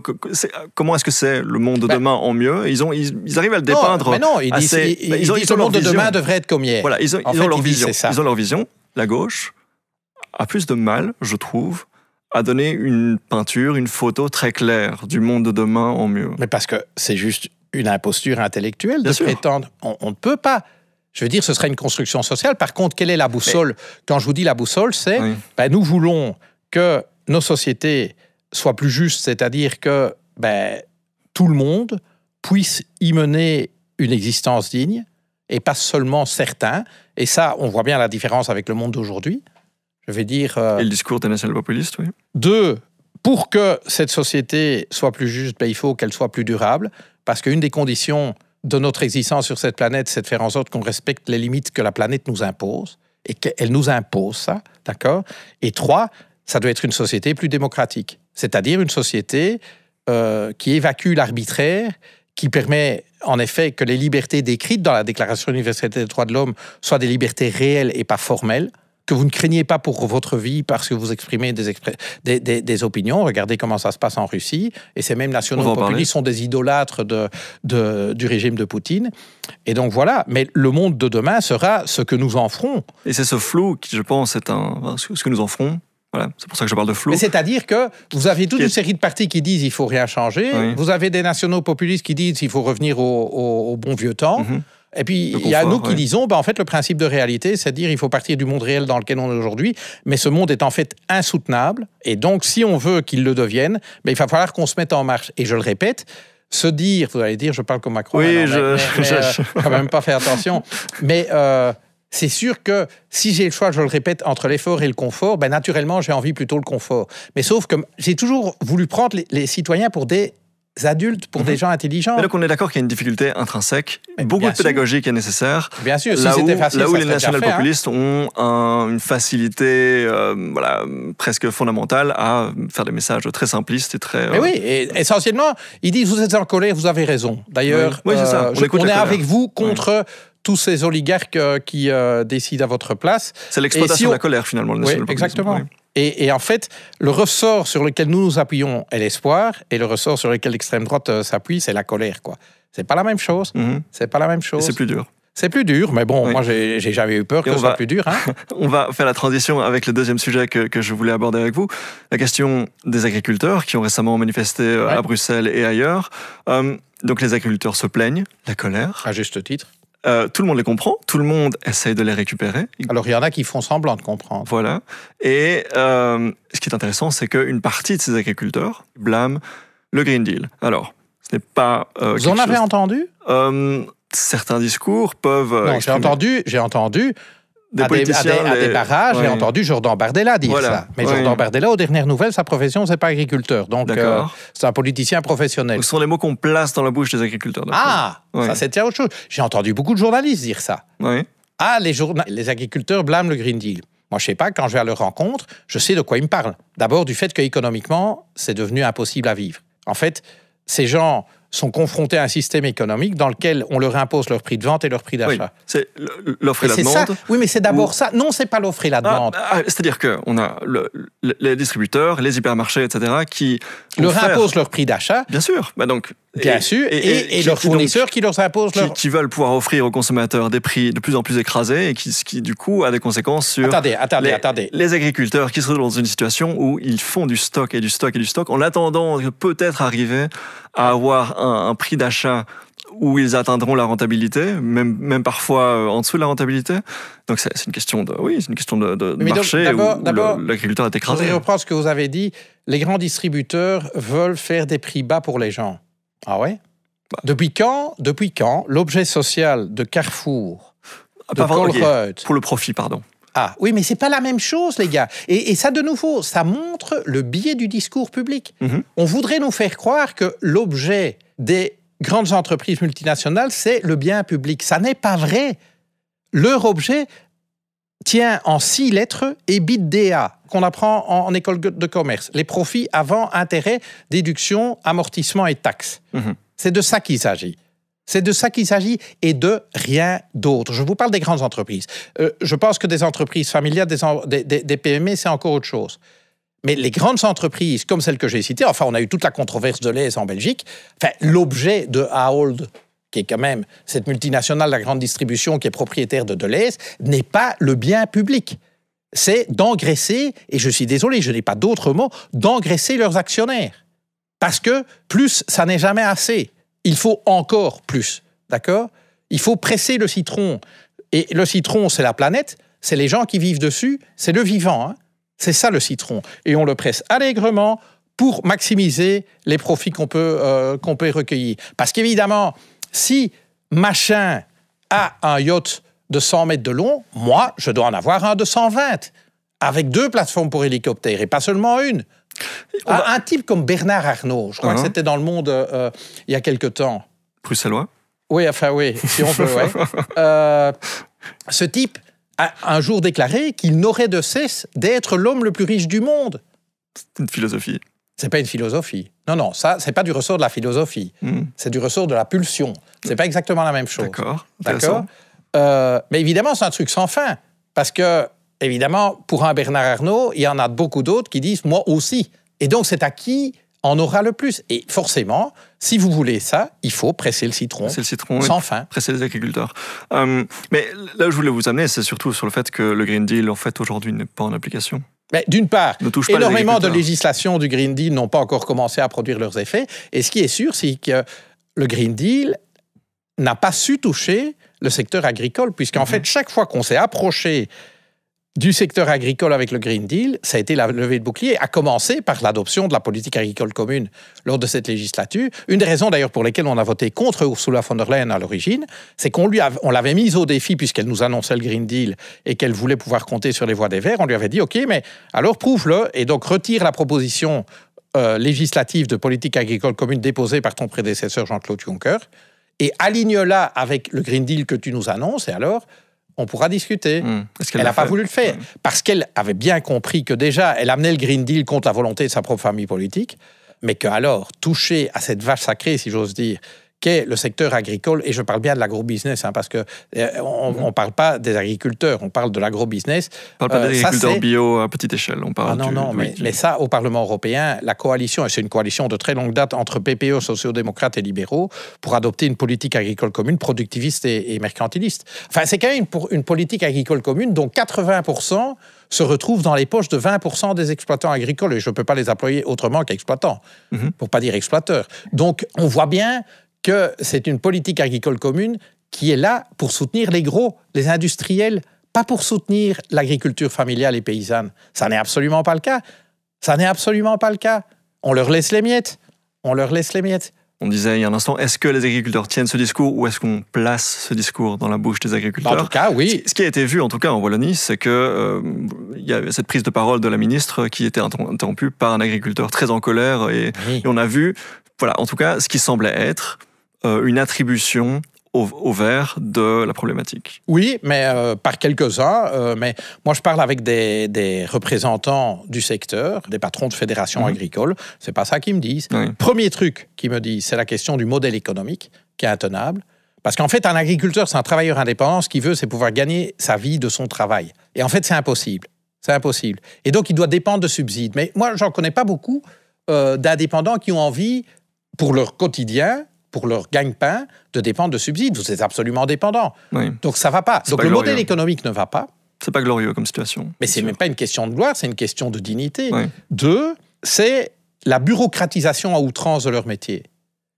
comment est-ce que c'est le monde de bah demain en mieux. Ils, ont, ils, arrivent à le dépeindre. Non, mais non, ils disent, que ils, bah, le monde de demain devrait être comme hier. Voilà, ils ont leur vision, ils ont leur vision. La gauche a plus de mal, je trouve, à donner une peinture, une photo très claire du monde de demain au mieux. Mais parce que c'est juste une imposture intellectuelle de prétendre. On ne peut pas. Je veux dire, ce serait une construction sociale. Par contre, quelle est la boussole Quand je vous dis la boussole, c'est ben, nous voulons que nos sociétés soient plus justes, c'est-à-dire que ben, tout le monde puisse y mener une existence digne et pas seulement certains. Et ça, on voit bien la différence avec le monde d'aujourd'hui je vais dire... Euh, et le discours des national-populistes, oui. Deux, pour que cette société soit plus juste, ben, il faut qu'elle soit plus durable, parce qu'une des conditions de notre existence sur cette planète, c'est de faire en sorte qu'on respecte les limites que la planète nous impose, et qu'elle nous impose ça, d'accord Et trois, ça doit être une société plus démocratique, c'est-à-dire une société euh, qui évacue l'arbitraire, qui permet en effet que les libertés décrites dans la Déclaration universelle des droits de l'homme soient des libertés réelles et pas formelles, que vous ne craignez pas pour votre vie parce que vous exprimez des, des, opinions. Regardez comment ça se passe en Russie. Et ces mêmes nationaux populistes sont des idolâtres de, du régime de Poutine. Et donc voilà. Mais le monde de demain sera ce que nous en ferons. Et c'est ce flou qui, je pense, est un. Ce que nous en ferons. Voilà, c'est pour ça que je parle de flou. C'est-à-dire que vous avez toute une série de partis qui disent il faut rien changer. Vous avez des nationaux populistes qui disent il faut revenir au, bon vieux temps. Mhm. Et puis, il y a nous qui disons, ben, en fait, le principe de réalité, c'est à dire il faut partir du monde réel dans lequel on est aujourd'hui, mais ce monde est en fait insoutenable. Et donc, si on veut qu'il le devienne, ben il va falloir qu'on se mette en marche. Et je le répète, se dire, vous allez dire, je parle comme Macron. Oui, euh, quand même pas fait attention. Mais euh, c'est sûr que si j'ai le choix, je le répète, entre l'effort et le confort, ben, naturellement, j'ai envie plutôt le confort. Mais sauf que j'ai toujours voulu prendre les citoyens pour des adultes, pour des mhm. gens intelligents. donc on est d'accord qu'il y a une difficulté intrinsèque, beaucoup de pédagogie qui est nécessaire. Bien sûr, si c'était facile, là où les national-populistes hein. ont une facilité euh, voilà, presque fondamentale à faire des messages très simplistes et très... Mais oui, euh, essentiellement, ils disent vous êtes en colère, vous avez raison. D'ailleurs, euh, on, est avec vous contre... tous ces oligarques qui décident à votre place. C'est l'exploitation de la colère finalement. Le oui, exactement. Et, en fait, le ressort sur lequel nous nous appuyons est l'espoir, et le ressort sur lequel l'extrême droite euh, s'appuie, c'est la colère. quoi. C'est pas la même chose. Mhm. C'est pas la même chose. C'est plus dur. C'est plus dur, mais bon, moi j'ai jamais eu peur que ce soit plus dur. Hein. [laughs] on va faire la transition avec le deuxième sujet que, je voulais aborder avec vous, la question des agriculteurs qui ont récemment manifesté euh, à Bruxelles et ailleurs. Euh, donc les agriculteurs se plaignent, la colère. À juste titre. Euh, tout le monde les comprend, tout le monde essaye de les récupérer. Alors il y en a qui font semblant de comprendre. Voilà. Et euh, ce qui est intéressant, c'est qu'une partie de ces agriculteurs blâment le Green Deal. Alors, ce n'est pas... Euh, Vous en avez entendu euh, Certains discours peuvent... non, j'ai j'ai entendu, à, des, barrages. J'ai entendu Jordan Bardella dire ça. Mais Jordan Bardella, aux dernières nouvelles, sa profession, c'est pas agriculteur. Donc, euh, c'est un politicien professionnel. Ce sont les mots qu'on place dans la bouche des agriculteurs. Ah, ça c'est autre chose. J'ai entendu beaucoup de journalistes dire ça. Ah, les, les agriculteurs blâment le Green Deal. Moi, je sais pas, quand je vais à leur rencontre, je sais de quoi ils me parlent. D'abord, du fait que économiquement, c'est devenu impossible à vivre. En fait, ces gens sont confrontés à un système économique dans lequel on leur impose leur prix de vente et leur prix d'achat. c'est l'offre et, la demande. Ça. Oui, mais c'est d'abord ça. Non, c'est pas l'offre et la ah, demande. Ah, c'est-à-dire qu'on a les distributeurs, les hypermarchés, etc., qui leur imposent leur prix d'achat. Bien sûr. Bah, donc, Bien sûr, et, leurs fournisseurs qui leur imposent leur... Qui, veulent pouvoir offrir aux consommateurs des prix de plus en plus écrasés et qui, ce qui du coup a des conséquences sur attendez, attendez, les, attendez. les agriculteurs qui se retrouvent dans une situation où ils font du stock et du stock et du stock en attendant peut-être arriver à avoir un, prix d'achat où ils atteindront la rentabilité, même, même parfois euh, en dessous de la rentabilité. Donc c'est une question de, oui, c'est une question de, marché où, l'agriculteur est écrasé. Je reprends ce que vous avez dit. Les grands distributeurs veulent faire des prix bas pour les gens. Ah ouais Depuis quand, depuis quand l'objet social de Carrefour, ah, Pour le profit, pardon. Ah oui, mais c'est pas la même chose, les gars. Et, ça, de nouveau, ça montre le biais du discours public. Mhm. On voudrait nous faire croire que l'objet des grandes entreprises multinationales, c'est le bien public. Ça n'est pas vrai. Leur objet tient en six lettres et EBITDA qu'on apprend en, école de commerce. Les profits avant intérêts, déduction, amortissement et taxes. Mhm. C'est de ça qu'il s'agit. C'est de ça qu'il s'agit et de rien d'autre. Je vous parle des grandes entreprises. Euh, je pense que des entreprises familiales, des, PME, c'est encore autre chose. Mais les grandes entreprises, comme celles que j'ai citées, enfin, on a eu toute la controverse de l'AIS en Belgique, enfin, l'objet de Ahold, qui est quand même cette multinationale, la grande distribution, qui est propriétaire de Deleuze, n'est pas le bien public c'est d'engraisser, et je suis désolé, je n'ai pas d'autre mot, d'engraisser leurs actionnaires. Parce que plus, ça n'est jamais assez. Il faut encore plus. D'accord Il faut presser le citron. Et le citron, c'est la planète, c'est les gens qui vivent dessus, c'est le vivant. Hein. c'est ça le citron. Et on le presse allègrement pour maximiser les profits qu'on peut, euh, qu'on peut recueillir. Parce qu'évidemment, si machin a un yacht de 100 mètres de long, moi, je dois en avoir un de 120, avec deux plateformes pour hélicoptères, et pas seulement une. Un, type comme Bernard Arnault, je crois que uh-huh. c'était dans le monde euh, euh, il y a quelque temps. Bruxellois Oui, enfin oui, si on peut, [laughs] euh, ce type a un jour déclaré qu'il n'aurait de cesse d'être l'homme le plus riche du monde. C'est une philosophie. C'est pas une philosophie. Non, non, ça, c'est pas du ressort de la philosophie. Hmm. C'est du ressort de la pulsion. C'est pas exactement la même chose. D'accord. D'accord. Euh, mais évidemment, c'est un truc sans fin. Parce que, évidemment, pour un Bernard Arnault, il y en a beaucoup d'autres qui disent moi aussi. Et donc, c'est à qui en aura le plus. Et forcément, si vous voulez ça, il faut presser le citron. le citron, sans fin. Presser les agriculteurs. Euh, mais là où je voulais vous amener, c'est surtout sur le fait que le Green Deal, en fait, aujourd'hui, n'est pas en application. Mais d'une part, énormément de législations du Green Deal n'ont pas encore commencé à produire leurs effets. Et ce qui est sûr, c'est que le Green Deal n'a pas su toucher le secteur agricole, puisqu'en mhm. fait, chaque fois qu'on s'est approché du secteur agricole avec le Green Deal, ça a été la levée de bouclier, à commencer par l'adoption de la politique agricole commune lors de cette législature. Une des raisons d'ailleurs pour lesquelles on a voté contre Ursula von der Leyen à l'origine, c'est qu'on lui on l'avait mise au défi puisqu'elle nous annonçait le Green Deal et qu'elle voulait pouvoir compter sur les voix des Verts. On lui avait dit, OK, mais alors prouve-le et donc retire la proposition euh, législative de politique agricole commune déposée par ton prédécesseur Jean-Claude Juncker et aligne-la avec le Green Deal que tu nous annonces, et alors on pourra discuter. Hmm. Elle n'a pas voulu le faire, hmm. parce qu'elle avait bien compris que déjà, elle amenait le Green Deal contre la volonté de sa propre famille politique, mais que alors, toucher à cette vache sacrée, si j'ose dire, qu'est le secteur agricole, et je parle bien de l'agrobusiness, hein, parce qu'on euh, on mhm. ne parle pas des agriculteurs, on parle de l'agrobusiness. On ne parle pas euh, des agriculteurs bio à petite échelle, on parle ah, non, non, mais, mais, ça, au Parlement européen, la coalition, et c'est une coalition de très longue date entre PPE, sociodémocrates et libéraux, pour adopter une politique agricole commune productiviste et, mercantiliste. Enfin, c'est quand même pour une politique agricole commune dont 80% se retrouvent dans les poches de 20% des exploitants agricoles, et je ne peux pas les employer autrement qu'exploitants, pour mhm. ne pour pas dire exploiteurs. Donc, on voit bien que c'est une politique agricole commune qui est là pour soutenir les gros, les industriels, pas pour soutenir l'agriculture familiale et paysanne. Ça n'est absolument pas le cas. Ça n'est absolument pas le cas. On leur laisse les miettes. On leur laisse les miettes. On disait il y a un instant, est-ce que les agriculteurs tiennent ce discours ou est-ce qu'on place ce discours dans la bouche des agriculteurs En tout cas, oui. Ce qui a été vu, en tout cas en Wallonie, c'est que y euh, il y a cette prise de parole de la ministre qui était interrompue par un agriculteur très en colère et, et on a vu, voilà, en tout cas, ce qui semblait être euh, une attribution au, vert de la problématique. Oui, mais euh, par quelques-uns. Euh, mais moi, je parle avec des, représentants du secteur, des patrons de fédérations agricoles. Mhm. agricoles. C'est pas ça qu'ils me disent. Premier truc qu'ils me disent, c'est la question du modèle économique qui est intenable. Parce qu'en fait, un agriculteur, c'est un travailleur indépendant. Ce qu'il veut, c'est pouvoir gagner sa vie de son travail. Et en fait, c'est impossible. C'est impossible. Et donc, il doit dépendre de subsides. Mais moi, j'en connais pas beaucoup d'indépendants qui ont envie, pour leur quotidien, pour leur gagne-pain de dépendre de subsides. Vous êtes absolument dépendant. Donc ça va pas. Donc le modèle économique ne va pas. Ce n'est pas glorieux comme situation. Mais c'est même pas une question de gloire, c'est une question de dignité. Deux, c'est la bureaucratisation à outrance de leur métier.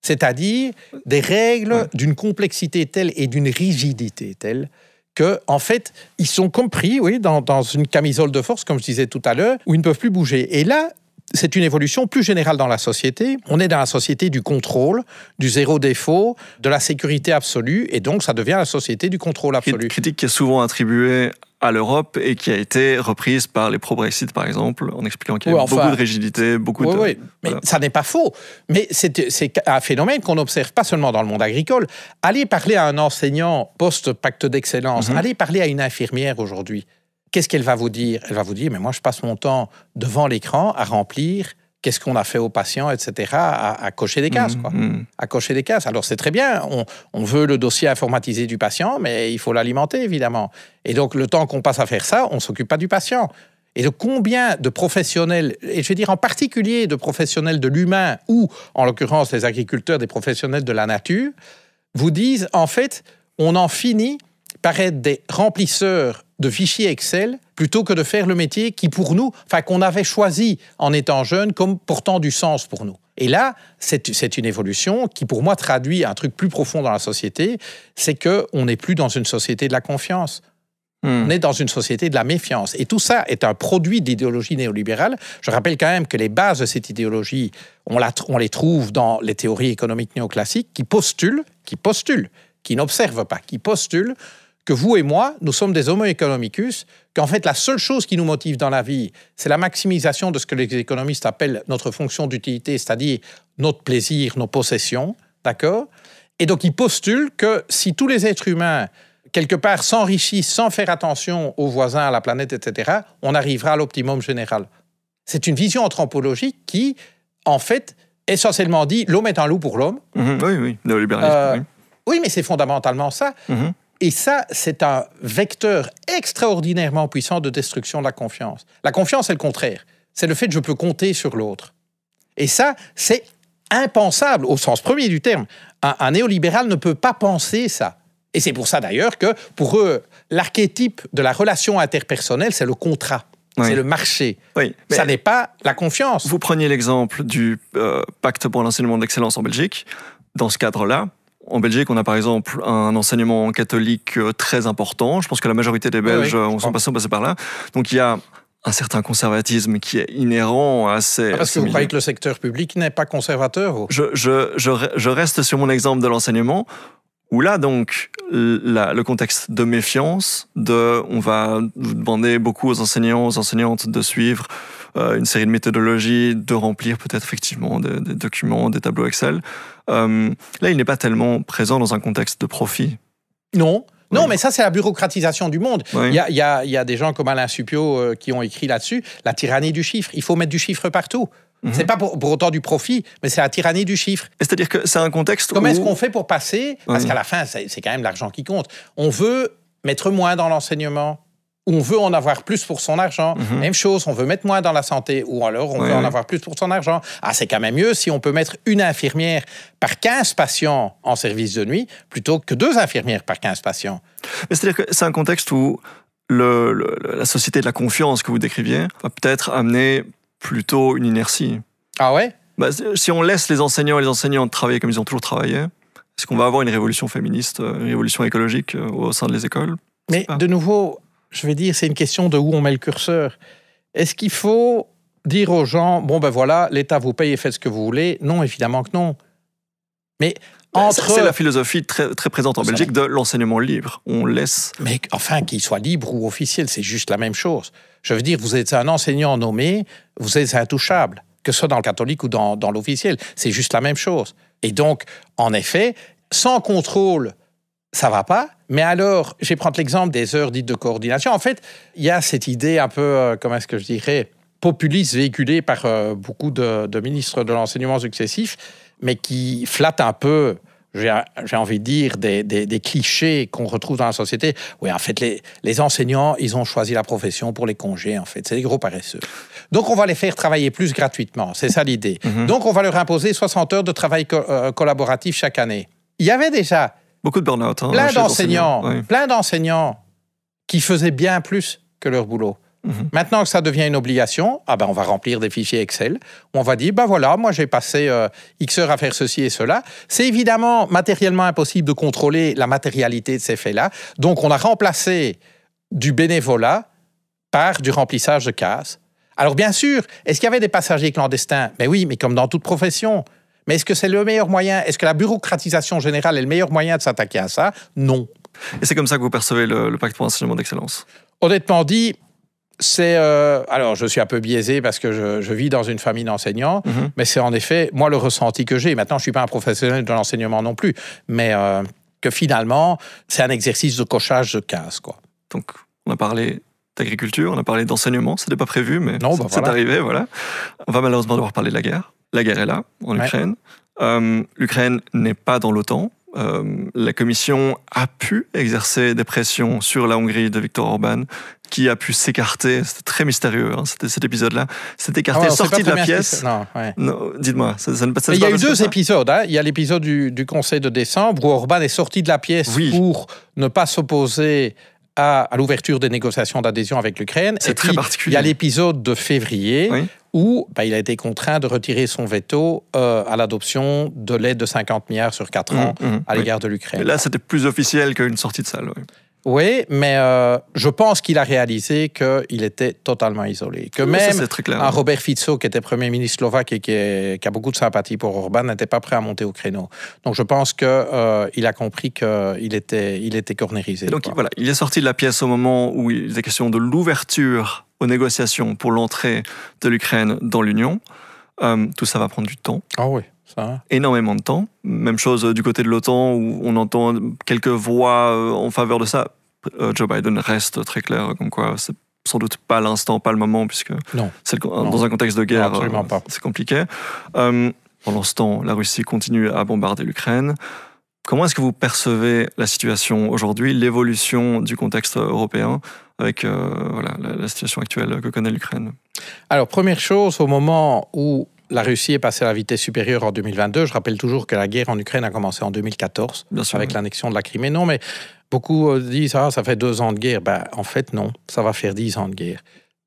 C'est-à-dire des règles d'une complexité telle et d'une rigidité telle que, en fait, ils sont compris oui, dans, dans, une camisole de force, comme je disais tout à l'heure, où ils ne peuvent plus bouger. Et là, c'est une évolution plus générale dans la société. On est dans la société du contrôle, du zéro défaut, de la sécurité absolue, et donc ça devient la société du contrôle absolu. Une Critique qui est souvent attribuée à l'Europe et qui a été reprise par les pro-Brexit, par exemple, en expliquant qu'il y a beaucoup de rigidité, beaucoup de... Oui, mais ça n'est pas faux. Mais c'est un phénomène qu'on observe pas seulement dans le monde agricole. Allez parler à un enseignant post-pacte d'excellence, mhm. allez parler à une infirmière aujourd'hui qu'est-ce qu'elle va vous dire Elle va vous dire, mais moi, je passe mon temps devant l'écran à remplir qu'est-ce qu'on a fait aux patients, etc., à, cocher des cases. Mhm, quoi. Mhm. À cocher des cases. Alors, c'est très bien, on, veut le dossier informatisé du patient, mais il faut l'alimenter, évidemment. Et donc, le temps qu'on passe à faire ça, on ne s'occupe pas du patient. Et de combien de professionnels, et je veux dire en particulier de professionnels de l'humain, ou en l'occurrence des agriculteurs, des professionnels de la nature, vous disent, en fait, on en finit par être des remplisseurs de fichiers Excel plutôt que de faire le métier qui pour nous, enfin qu'on avait choisi en étant jeune comme portant du sens pour nous. Et là, c'est une évolution qui pour moi traduit un truc plus profond dans la société, c'est que on n'est plus dans une société de la confiance. Hmm. On est dans une société de la méfiance. Et tout ça est un produit d'idéologie néolibérale. Je rappelle quand même que les bases de cette idéologie, on, la, on les trouve dans les théories économiques néoclassiques qui postulent, qui postulent, qui n'observent pas, qui postulent que vous et moi, nous sommes des homo economicus, qu'en fait la seule chose qui nous motive dans la vie, c'est la maximisation de ce que les économistes appellent notre fonction d'utilité, c'est-à-dire notre plaisir, nos possessions, d'accord Et donc ils postulent que si tous les êtres humains quelque part s'enrichissent sans faire attention aux voisins, à la planète, etc., on arrivera à l'optimum général. C'est une vision anthropologique qui, en fait, essentiellement dit l'homme est un loup pour l'homme. Mhm. oui, oui, le euh, oui. mais c'est fondamentalement ça. Mhm. Et ça, c'est un vecteur extraordinairement puissant de destruction de la confiance. La confiance, c'est le contraire. C'est le fait que je peux compter sur l'autre. Et ça, c'est impensable au sens premier du terme. Un, néolibéral ne peut pas penser ça. Et c'est pour ça d'ailleurs que pour eux, l'archétype de la relation interpersonnelle, c'est le contrat. C'est le marché. Oui, ça n'est pas la confiance. Vous preniez l'exemple du euh, pacte pour l'enseignement de l'excellence en Belgique. Dans ce cadre-là, en Belgique, on a par exemple un enseignement catholique euh, très important. Je pense que la majorité des Belges euh, on sont, passés, par là. Donc il y a un certain conservatisme qui est inhérent à ces... Ah, parce que vous croyez que le secteur public n'est pas conservateur je, je, reste sur mon exemple de l'enseignement où là donc le contexte de méfiance, de on va demander beaucoup aux enseignants, aux enseignantes de suivre euh, une série de méthodologies, de remplir peut-être effectivement des, documents, des tableaux Excel. Euh, là, il n'est pas tellement présent dans un contexte de profit. Non. Non, mais ça, c'est la bureaucratisation du monde. Il y, a, des gens comme Alain Supio euh, qui ont écrit là-dessus, la tyrannie du chiffre. Il faut mettre du chiffre partout. Ce mhm. C'est pas pour, autant du profit, mais c'est la tyrannie du chiffre. C'est-à-dire que c'est un contexte Comment est-ce qu'on fait pour passer Parce qu'à la fin, c'est quand même l'argent qui compte. On veut mettre moins dans l'enseignement, on veut en avoir plus pour son argent. Mhm. Même chose, on veut mettre moins dans la santé ou alors on veut en avoir plus pour son argent. Ah, c'est quand même mieux si on peut mettre une infirmière par 15 patients en service de nuit plutôt que deux infirmières par 15 patients. C'est-à-dire que c'est un contexte où le, la société de la confiance que vous décriviez va peut-être amener plutôt une inertie. Ah ouais bah, Si on laisse les enseignants et les enseignantes travailler comme ils ont toujours travaillé, est-ce qu'on va avoir une révolution féministe, euh, une révolution écologique euh, au sein des les écoles mais de nouveau, je veux dire, c'est une question de où on met le curseur. Est-ce qu'il faut dire aux gens, bon ben voilà, l'État vous paye et faites ce que vous voulez Non, évidemment que non. Mais entre... C'est la philosophie très, présente en Belgique de l'enseignement libre. On laisse... Mais enfin, qu'il soit libre ou officiel, c'est juste la même chose. Je veux dire, vous êtes un enseignant nommé, vous êtes intouchable, que ce soit dans le catholique ou dans l'officiel. C'est juste la même chose. Et donc, en effet, sans contrôle ça va pas. Mais alors, je vais prendre l'exemple des heures dites de coordination. En fait, il y a cette idée un peu, euh, comment est-ce que je dirais, populiste véhiculée par euh, beaucoup de, ministres de l'enseignement successifs, mais qui flatte un peu j'ai envie de dire, des, des, clichés qu'on retrouve dans la société. Oui, en fait, les, les, enseignants, ils ont choisi la profession pour les congés, en fait. C'est des gros paresseux. Donc, on va les faire travailler plus gratuitement. C'est ça l'idée. Mhm. Donc, on va leur imposer 60 heures de travail euh, collaboratif chaque année. Il y avait déjà Beaucoup de burn-out. Hein, plein hein, d'enseignants, plein d'enseignants qui faisaient bien plus que leur boulot. Mhm. Maintenant que ça devient une obligation, ah ben on va remplir des fichiers Excel. on va dire, ben voilà, moi j'ai passé euh, X heures à faire ceci et cela. C'est évidemment matériellement impossible de contrôler la matérialité de ces faits-là. Donc on a remplacé du bénévolat par du remplissage de cases. Alors bien sûr, est-ce qu'il y avait des passagers clandestins Mais oui, mais comme dans toute profession, est-ce que c'est le meilleur moyen Est-ce que la bureaucratisation générale est le meilleur moyen de s'attaquer à ça Non. Et c'est comme ça que vous percevez le, pacte pour l'enseignement d'excellence Honnêtement dit, c'est euh, alors je suis un peu biaisé parce que je, vis dans une famille d'enseignants, mhm. mais c'est en effet moi le ressenti que j'ai. Maintenant, je ne suis pas un professionnel de l'enseignement non plus, mais euh, que finalement c'est un exercice de cochage de case quoi. Donc on a parlé d'agriculture, on a parlé d'enseignement, n'était pas prévu, mais non, bah c'est arrivé, voilà. On va malheureusement devoir parler de la guerre la guerre est là, en Ukraine. Euh, L'Ukraine n'est pas dans l'OTAN. Euh, la Commission a pu exercer des pressions sur la Hongrie de Viktor Orban, qui a pu s'écarter. C'était très mystérieux, hein, cet épisode-là. Ah S'est écarté, sorti de la pièce. Non, dites-moi. Ça, ne passe pas. Il y a eu deux épisodes. Hein. Il y a l'épisode du, Conseil de décembre où Orban est sorti de la pièce pour ne pas s'opposer à, l'ouverture des négociations d'adhésion avec l'Ukraine. C'est très particulier. Il y a l'épisode de février où bah, il a été contraint de retirer son veto euh, à l'adoption de l'aide de 50 milliards sur 4 mmh, ans mmh, mmh. à l'égard de l'Ukraine. là, c'était plus officiel qu'une sortie de salle. Oui, mais euh, je pense qu'il a réalisé qu'il était totalement isolé. Que même un Robert Fico, qui était Premier ministre slovaque et qui, a beaucoup de sympathie pour Orban, n'était pas prêt à monter au créneau. Donc je pense qu'il euh, a compris qu'il était, il était cornérisé. donc voilà, il est sorti de la pièce au moment où il est question de l'ouverture aux négociations pour l'entrée de l'Ukraine dans l'Union. Euh, tout ça va prendre du temps. Ah oui énormément de temps. Même chose euh, du côté de l'OTAN où on entend quelques voix euh, en faveur de ça. Euh, Joe Biden reste très clair comme quoi c'est sans doute pas l'instant, pas le moment, puisque dans un contexte de guerre, c'est compliqué. pendant ce temps, la Russie continue à bombarder l'Ukraine. Comment est-ce que vous percevez la situation aujourd'hui, l'évolution du contexte européen avec la, la, situation actuelle que connaît l'Ukraine Alors, première chose, au moment où la Russie est passée à la vitesse supérieure en 2022. Je rappelle toujours que la guerre en Ukraine a commencé en 2014 avec l'annexion de la Crimée. Non, mais beaucoup euh, disent ah ça fait deux ans de guerre. Ben, en fait non, ça va faire dix ans de guerre.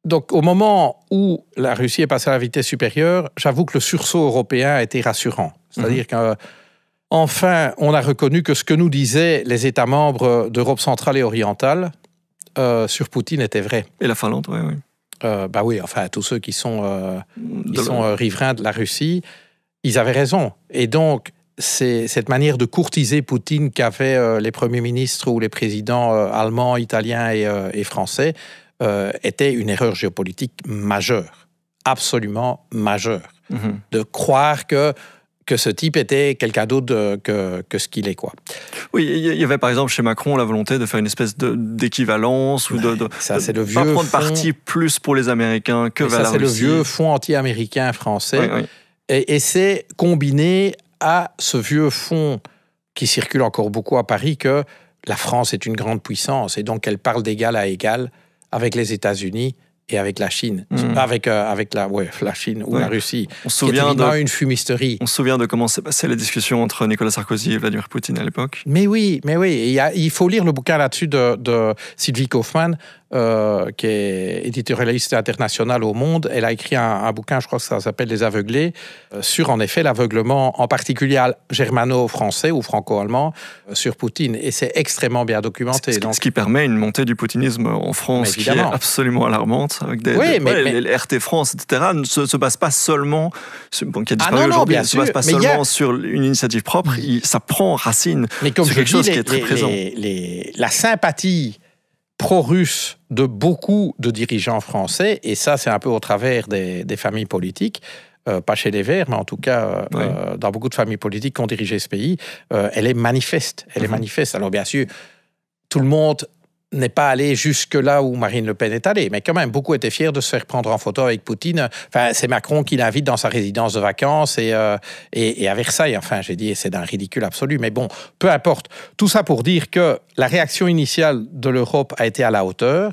Donc au moment où la Russie est passée à la vitesse supérieure, j'avoue que le sursaut européen a été rassurant. Mhm. C'est-à-dire qu'enfin, euh, on a reconnu que ce que nous disaient les États membres euh, d'Europe centrale et orientale sur Poutine était vrai. Et la Finlande, oui. oui. Euh, bah oui, enfin, tous ceux qui sont, euh, sont euh, riverains de la Russie, ils avaient raison. Et donc, c'est cette manière de courtiser Poutine qu'avaient les premiers ministres ou les présidents allemands, italiens et, français était une erreur géopolitique majeure, absolument majeure. Mm-hmm. De croire que que ce type était quelqu'un d'autre que, que, ce qu'il est. quoi. Oui, il y avait par exemple chez Macron la volonté de faire une espèce d'équivalence ou de, c'est prendre parti plus pour les Américains que vers la c'est le vieux fond anti-américain français. Et, et c'est combiné à ce vieux fond qui circule encore beaucoup à Paris que la France est une grande puissance et donc elle parle d'égal à égal avec les États-Unis et avec la Chine, mm. avec, euh, avec la, la Chine ou la Russie. On se souvient de une fumisterie. On se souvient de comment s'est passée la discussion entre Nicolas Sarkozy et Vladimir Poutine à l'époque. Mais oui, mais oui, il, il faut lire le bouquin là-dessus de, de, Sylvie Kaufmann, euh, qui est éditorialiste internationale au Monde. Elle a écrit un, bouquin, je crois que ça s'appelle Les Aveuglés, euh, sur en effet l'aveuglement, en particulier germano-français ou franco-allemand, euh, sur Poutine. Et c'est extrêmement bien documenté. Ce, donc... ce, qui permet une montée du poutinisme en France qui est absolument alarmante. Avec des, oui, mais, RT France, etc., ne se, passe base pas seulement, sur, qui a ah disparu ne se base pas seulement sur une initiative propre, ça prend racine. Mais quelque chose qui est très présent. Les, la sympathie pro-russe de beaucoup de dirigeants français, et ça c'est un peu au travers des, familles politiques, euh, pas chez les Verts, mais en tout cas euh, euh, dans beaucoup de familles politiques qui ont dirigé ce pays, elle est manifeste. Elle est mhm. manifeste. Alors bien sûr, tout le monde n'est pas allé jusque là où Marine Le Pen est allée, mais quand même, beaucoup étaient fiers de se faire prendre en photo avec Poutine. Enfin, c'est Macron qui l'invite dans sa résidence de vacances euh, et, et à Versailles. Enfin, j'ai dit, c'est d'un ridicule absolu, mais bon, peu importe. Tout ça pour dire que la réaction initiale de l'Europe a été à la hauteur,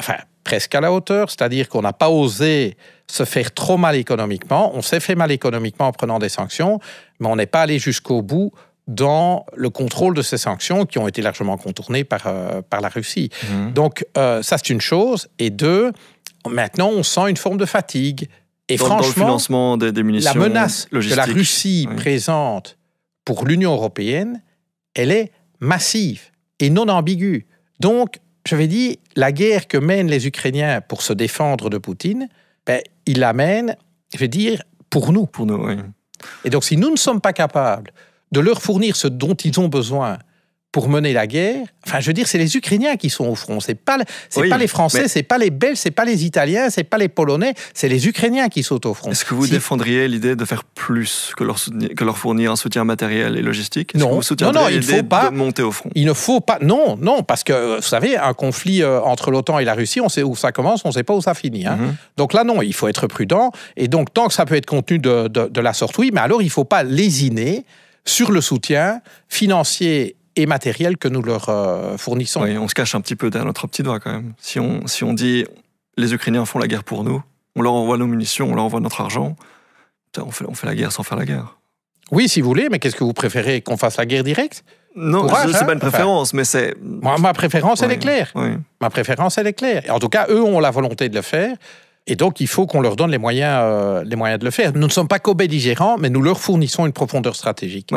enfin, presque à la hauteur, c'est-à-dire qu'on n'a pas osé se faire trop mal économiquement. On s'est fait mal économiquement en prenant des sanctions, mais on n'est pas allé jusqu'au bout dans le contrôle de ces sanctions qui ont été largement contournées par, euh, par la Russie. Mhm. Donc, euh, ça, c'est une chose. Et deux, maintenant, on sent une forme de fatigue. Et franchement, le financement des, des la menace que la Russie présente pour l'Union européenne, elle est massive et non ambiguë. Donc, je vais dire, la guerre que mènent les Ukrainiens pour se défendre de Poutine, ben, ils la mène, je vais dire, pour nous. Pour nous, Et donc, si nous ne sommes pas capables de leur fournir ce dont ils ont besoin pour mener la guerre. Enfin, je veux dire, c'est les Ukrainiens qui sont au front. C'est pas, c'est pas les Français, c'est pas les Belges, c'est pas les Italiens, c'est pas les Polonais, c'est les Ukrainiens qui sont au front. Est-ce que vous défendriez l'idée de faire plus que leur, que leur fournir un soutien matériel et logistique Non, non, non, il ne faut pas monter au front. Il ne faut pas. Non, non, parce que vous savez, un conflit euh, entre l'OTAN et la Russie, on sait où ça commence, on ne sait pas où ça finit. Hein. Mhm. Donc là, non, il faut être prudent. Et donc, tant que ça peut être contenu de, de la sorte, oui. Mais alors, il ne faut pas lésiner sur le soutien financier et matériel que nous leur euh, fournissons. Oui, on se cache un petit peu derrière notre petit doigt quand même. Si on, si on dit les Ukrainiens font la guerre pour nous, on leur envoie nos munitions, on leur envoie notre argent, on fait, on fait la guerre sans faire la guerre. Oui, si vous voulez, mais qu'est-ce que vous préférez Qu'on fasse la guerre directe non, ce n'est pas une préférence, mais c'est. ma préférence, elle est claire. Ma préférence, elle est claire. En tout cas, eux ont la volonté de le faire. Et donc, il faut qu'on leur donne les moyens, euh, les moyens de le faire. Nous ne sommes pas co mais nous leur fournissons une profondeur stratégique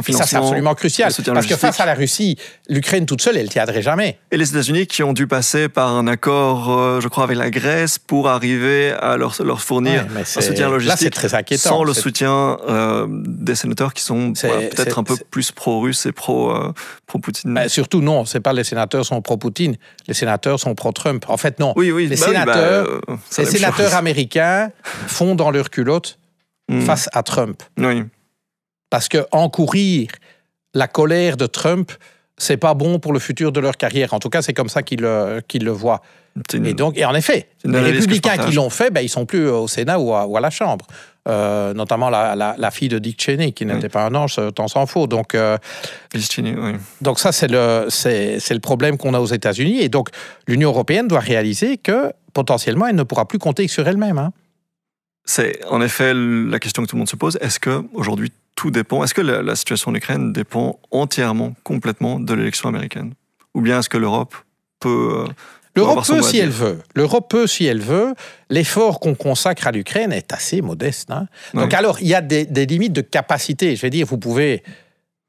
ça, c'est absolument crucial. Parce que face à la Russie, l'Ukraine toute seule, elle ne tiendrait jamais. Et les États-Unis qui ont dû passer par un accord, euh, je crois, avec la Grèce pour arriver à leur, leur fournir un soutien logistique. Là, très inquiétant. Sans le soutien euh, des sénateurs qui sont peut-être un peu plus pro russe euh, et pro-Poutine. Pro bah, surtout, non, c'est pas les sénateurs sont pro-Poutine, les sénateurs sont pro-Trump. En fait, non. Oui, oui, les bah bah, sénateurs, les sénateurs américains font dans leur culotte mm. face à Trump. Oui. Parce que encourir la colère de Trump, c'est pas bon pour le futur de leur carrière. En tout cas, c'est comme ça qu'ils le voient. Et donc, et en effet, les républicains qui l'ont fait, ben, ils sont plus au Sénat ou à, la Chambre. Euh, notamment la, fille de Dick Cheney, qui n'était pas un ange, tant s'en faut. Donc, euh, oui. donc ça, c'est le, le problème qu'on a aux États-Unis. Et donc, l'Union européenne doit réaliser que potentiellement, elle ne pourra plus compter sur elle-même. Hein. C'est en effet la question que tout le monde se pose. Est-ce qu'aujourd'hui dépend Est-ce que la, situation en Ukraine dépend entièrement, complètement de l'élection américaine Ou bien est-ce que l'Europe peut... Euh, L'Europe peut, si elle veut. L'Europe peut, si elle veut. L'effort qu'on consacre à l'Ukraine est assez modeste. Hein. Donc alors, il y a des, limites de capacité. Je vais dire, vous pouvez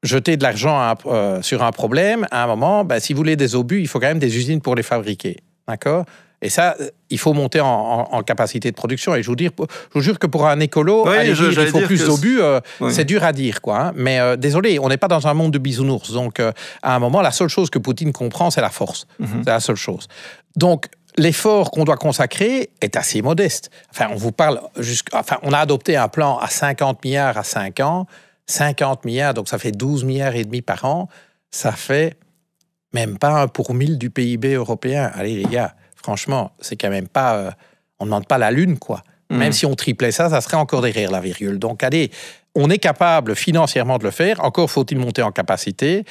jeter de l'argent euh, sur un problème. À un moment, ben, si vous voulez des obus, il faut quand même des usines pour les fabriquer. D'accord et ça, il faut monter en, capacité de production. Et je vous, dire, je jure que pour un écolo, il faut plus d'obus, but euh, c'est dur à dire. quoi. Hein. Mais euh, désolé, on n'est pas dans un monde de bisounours. Donc, euh, à un moment, la seule chose que Poutine comprend, c'est la force. Mhm. C'est la seule chose. Donc, l'effort qu'on doit consacrer est assez modeste. Enfin, on vous parle, enfin, on a adopté un plan à 50 milliards à 5 ans, 50 milliards, donc ça fait 12 milliards et demi par an, ça fait même pas un pour mille du PIB européen. Allez, les gars, franchement, c'est quand même pas. Euh, on ne demande pas la lune, quoi. Hmm. Même si on triplait ça, ça serait encore derrière la virgule. Donc, allez, on est capable financièrement de le faire. Encore faut-il monter en capacité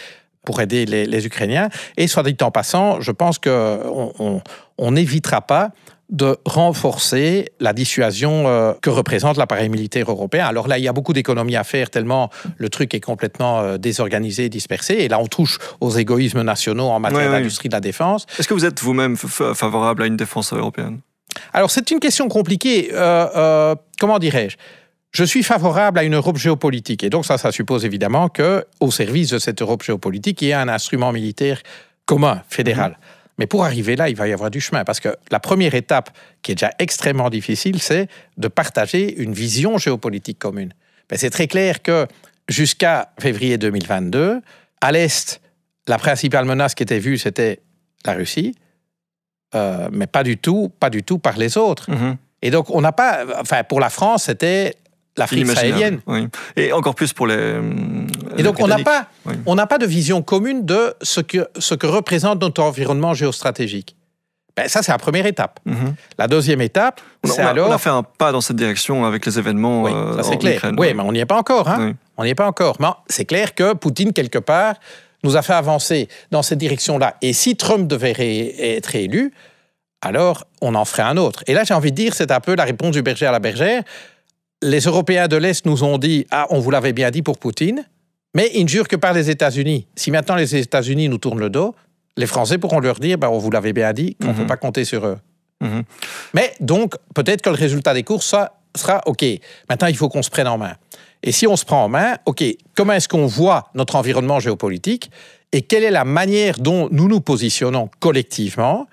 pour aider les, Ukrainiens. Et soit dit en passant, je pense qu'on on, on n'évitera pas de renforcer la dissuasion euh, que représente l'appareil militaire européen. Alors là, il y a beaucoup d'économies à faire, tellement le truc est complètement euh, désorganisé, dispersé. Et là, on touche aux égoïsmes nationaux en matière d'industrie de la défense. Est-ce que vous êtes vous-même favorable à une défense européenne Alors, c'est une question compliquée. Euh, comment dirais-je je suis favorable à une Europe géopolitique. Et donc ça, ça suppose évidemment que, au service de cette Europe géopolitique, il y a un instrument militaire commun, fédéral. Mhm. Mais pour arriver là, il va y avoir du chemin, parce que la première étape, qui est déjà extrêmement difficile, c'est de partager une vision géopolitique commune. mais ben, c'est très clair que jusqu'à février 2022, à l'Est, la principale menace qui était vue, c'était la Russie, euh, mais pas du tout, pas du tout par les autres. Mm-hmm. Et donc, on n'a pas. Enfin, pour la France, c'était l'Afrique sahélienne. Et encore plus pour les. Euh, Et donc, on n'a pas, on pas de vision commune de ce que, ce que représente notre environnement géostratégique. Ben, ça, c'est la première étape. Mhm. La deuxième étape, c'est alors. On a fait un pas dans cette direction avec les événements oui, euh, en clair. Ukraine. Oui, mais on n'y est pas encore. Hein? On n'y est pas encore. Mais c'est clair que Poutine, quelque part, nous a fait avancer dans cette direction-là. Et si Trump devait être élu, alors on en ferait un autre. Et là, j'ai envie de dire, c'est un peu la réponse du berger à la bergère les Européens de l'Est nous ont dit Ah, on vous l'avait bien dit pour Poutine, mais ils ne jurent que par les États-Unis. Si maintenant les États-Unis nous tournent le dos, les Français pourront leur dire bah, On vous l'avait bien dit, qu'on ne peut mhm. pas compter sur eux. Mhm. Mais donc, peut-être que le résultat des courses ça, sera OK, maintenant il faut qu'on se prenne en main. Et si on se prend en main, OK, comment est-ce qu'on voit notre environnement géopolitique et quelle est la manière dont nous nous positionnons collectivement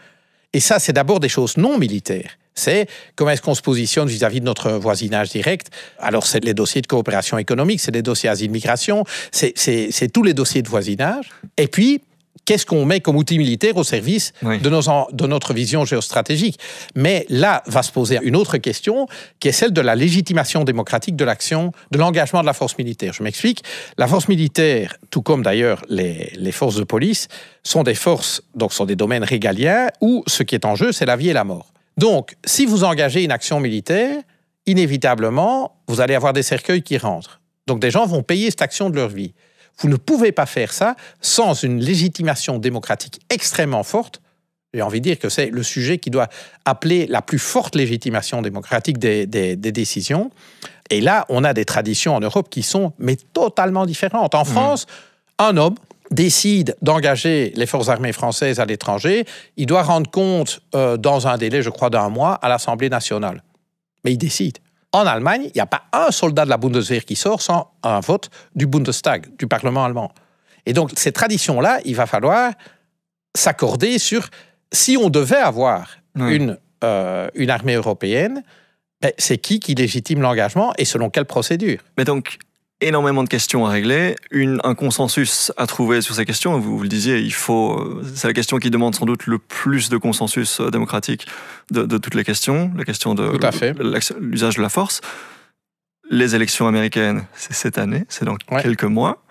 Et ça, c'est d'abord des choses non militaires c'est comment est-ce qu'on se positionne vis-à-vis de notre voisinage direct. Alors, c'est les dossiers de coopération économique, c'est les dossiers asile-migration, c'est tous les dossiers de voisinage. Et puis, qu'est-ce qu'on met comme outil militaire au service de, notre vision géostratégique. Mais là va se poser une autre question, qui est celle de la légitimation démocratique de l'action, de l'engagement de la force militaire. Je m'explique. La force militaire, tout comme d'ailleurs les, les, forces de police, sont des forces, donc sont des domaines régaliens, où ce qui est en jeu, c'est la vie et la mort. Donc, si vous engagez une action militaire, inévitablement, vous allez avoir des cercueils qui rentrent. Donc, des gens vont payer cette action de leur vie. Vous ne pouvez pas faire ça sans une légitimation démocratique extrêmement forte. J'ai envie de dire que c'est le sujet qui doit appeler la plus forte légitimation démocratique des, décisions. Et là, on a des traditions en Europe qui sont mais totalement différentes. En mmh. France, un homme, décide d'engager les forces armées françaises à l'étranger, il doit rendre compte euh, dans un délai, je crois, d'un mois à l'Assemblée nationale. Mais il décide. En Allemagne, il n'y a pas un soldat de la Bundeswehr qui sort sans un vote du Bundestag, du Parlement allemand. Et donc, ces traditions-là, il va falloir s'accorder sur si on devait avoir une, euh, une armée européenne, ben, c'est qui qui légitime l'engagement et selon quelle procédure. Mais donc, énormément de questions à régler, une, un consensus à trouver sur ces questions. Vous, le disiez, il faut, euh, c'est la question qui demande sans doute le plus de consensus euh, démocratique de, de toutes les questions, la question de l'usage de la force. Les élections américaines, c'est cette année, c'est dans quelques mois.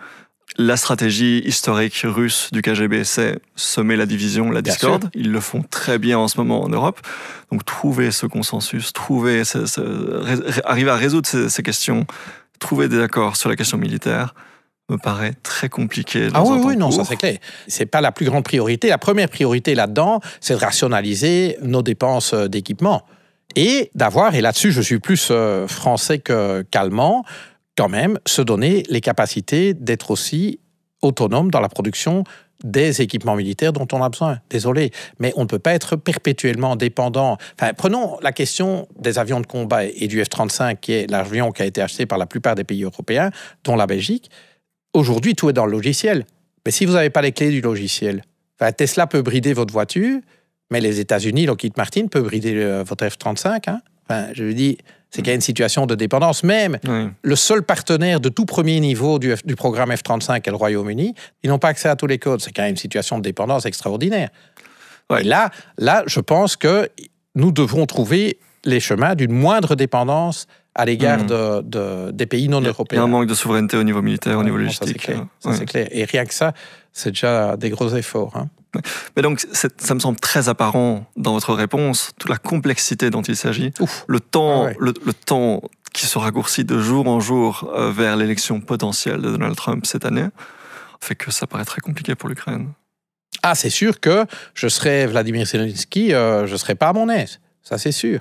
La stratégie historique russe du KGB, c'est semer la division, la discorde. Ils le font très bien en ce moment en Europe. Donc trouver ce consensus, trouver, ce, ce, arriver à résoudre ces, ces questions trouver des accords sur la question militaire me paraît très compliqué. Dans ah oui, oui, non, ça c'est clair. C'est pas la plus grande priorité. La première priorité là-dedans, c'est de rationaliser nos dépenses d'équipement et d'avoir, et là-dessus je suis plus euh, français qu'allemand, quand même, se donner les capacités d'être aussi autonome dans la production des équipements militaires dont on a besoin. Désolé, mais on ne peut pas être perpétuellement dépendant. Enfin, prenons la question des avions de combat et du F-35, qui est l'avion qui a été acheté par la plupart des pays européens, dont la Belgique. Aujourd'hui, tout est dans le logiciel. Mais si vous n'avez pas les clés du logiciel, Tesla peut brider votre voiture, mais les États-Unis, Lockheed Martin peut brider euh, votre F-35. Hein. Enfin, je dis, c'est qu'il y a une situation de dépendance. Même le seul partenaire de tout premier niveau du, programme F-35 est le Royaume-Uni. Ils n'ont pas accès à tous les codes. C'est quand même une situation de dépendance extraordinaire. là, là, je pense que nous devons trouver les chemins d'une moindre dépendance à l'égard mm. de, des pays non européens. Il y a un manque de souveraineté au niveau militaire, au niveau logistique. Ça, c'est hein. clair. Et rien que ça, c'est déjà des gros efforts. Hein. Mais donc, ça me semble très apparent dans votre réponse, toute la complexité dont il s'agit, le temps, ah le, temps qui se raccourcit de jour en jour euh, vers l'élection potentielle de Donald Trump cette année, fait que ça paraît très compliqué pour l'Ukraine. Ah, c'est sûr que je serais Vladimir Zelensky, euh, je ne serais pas à mon aise, ça c'est sûr.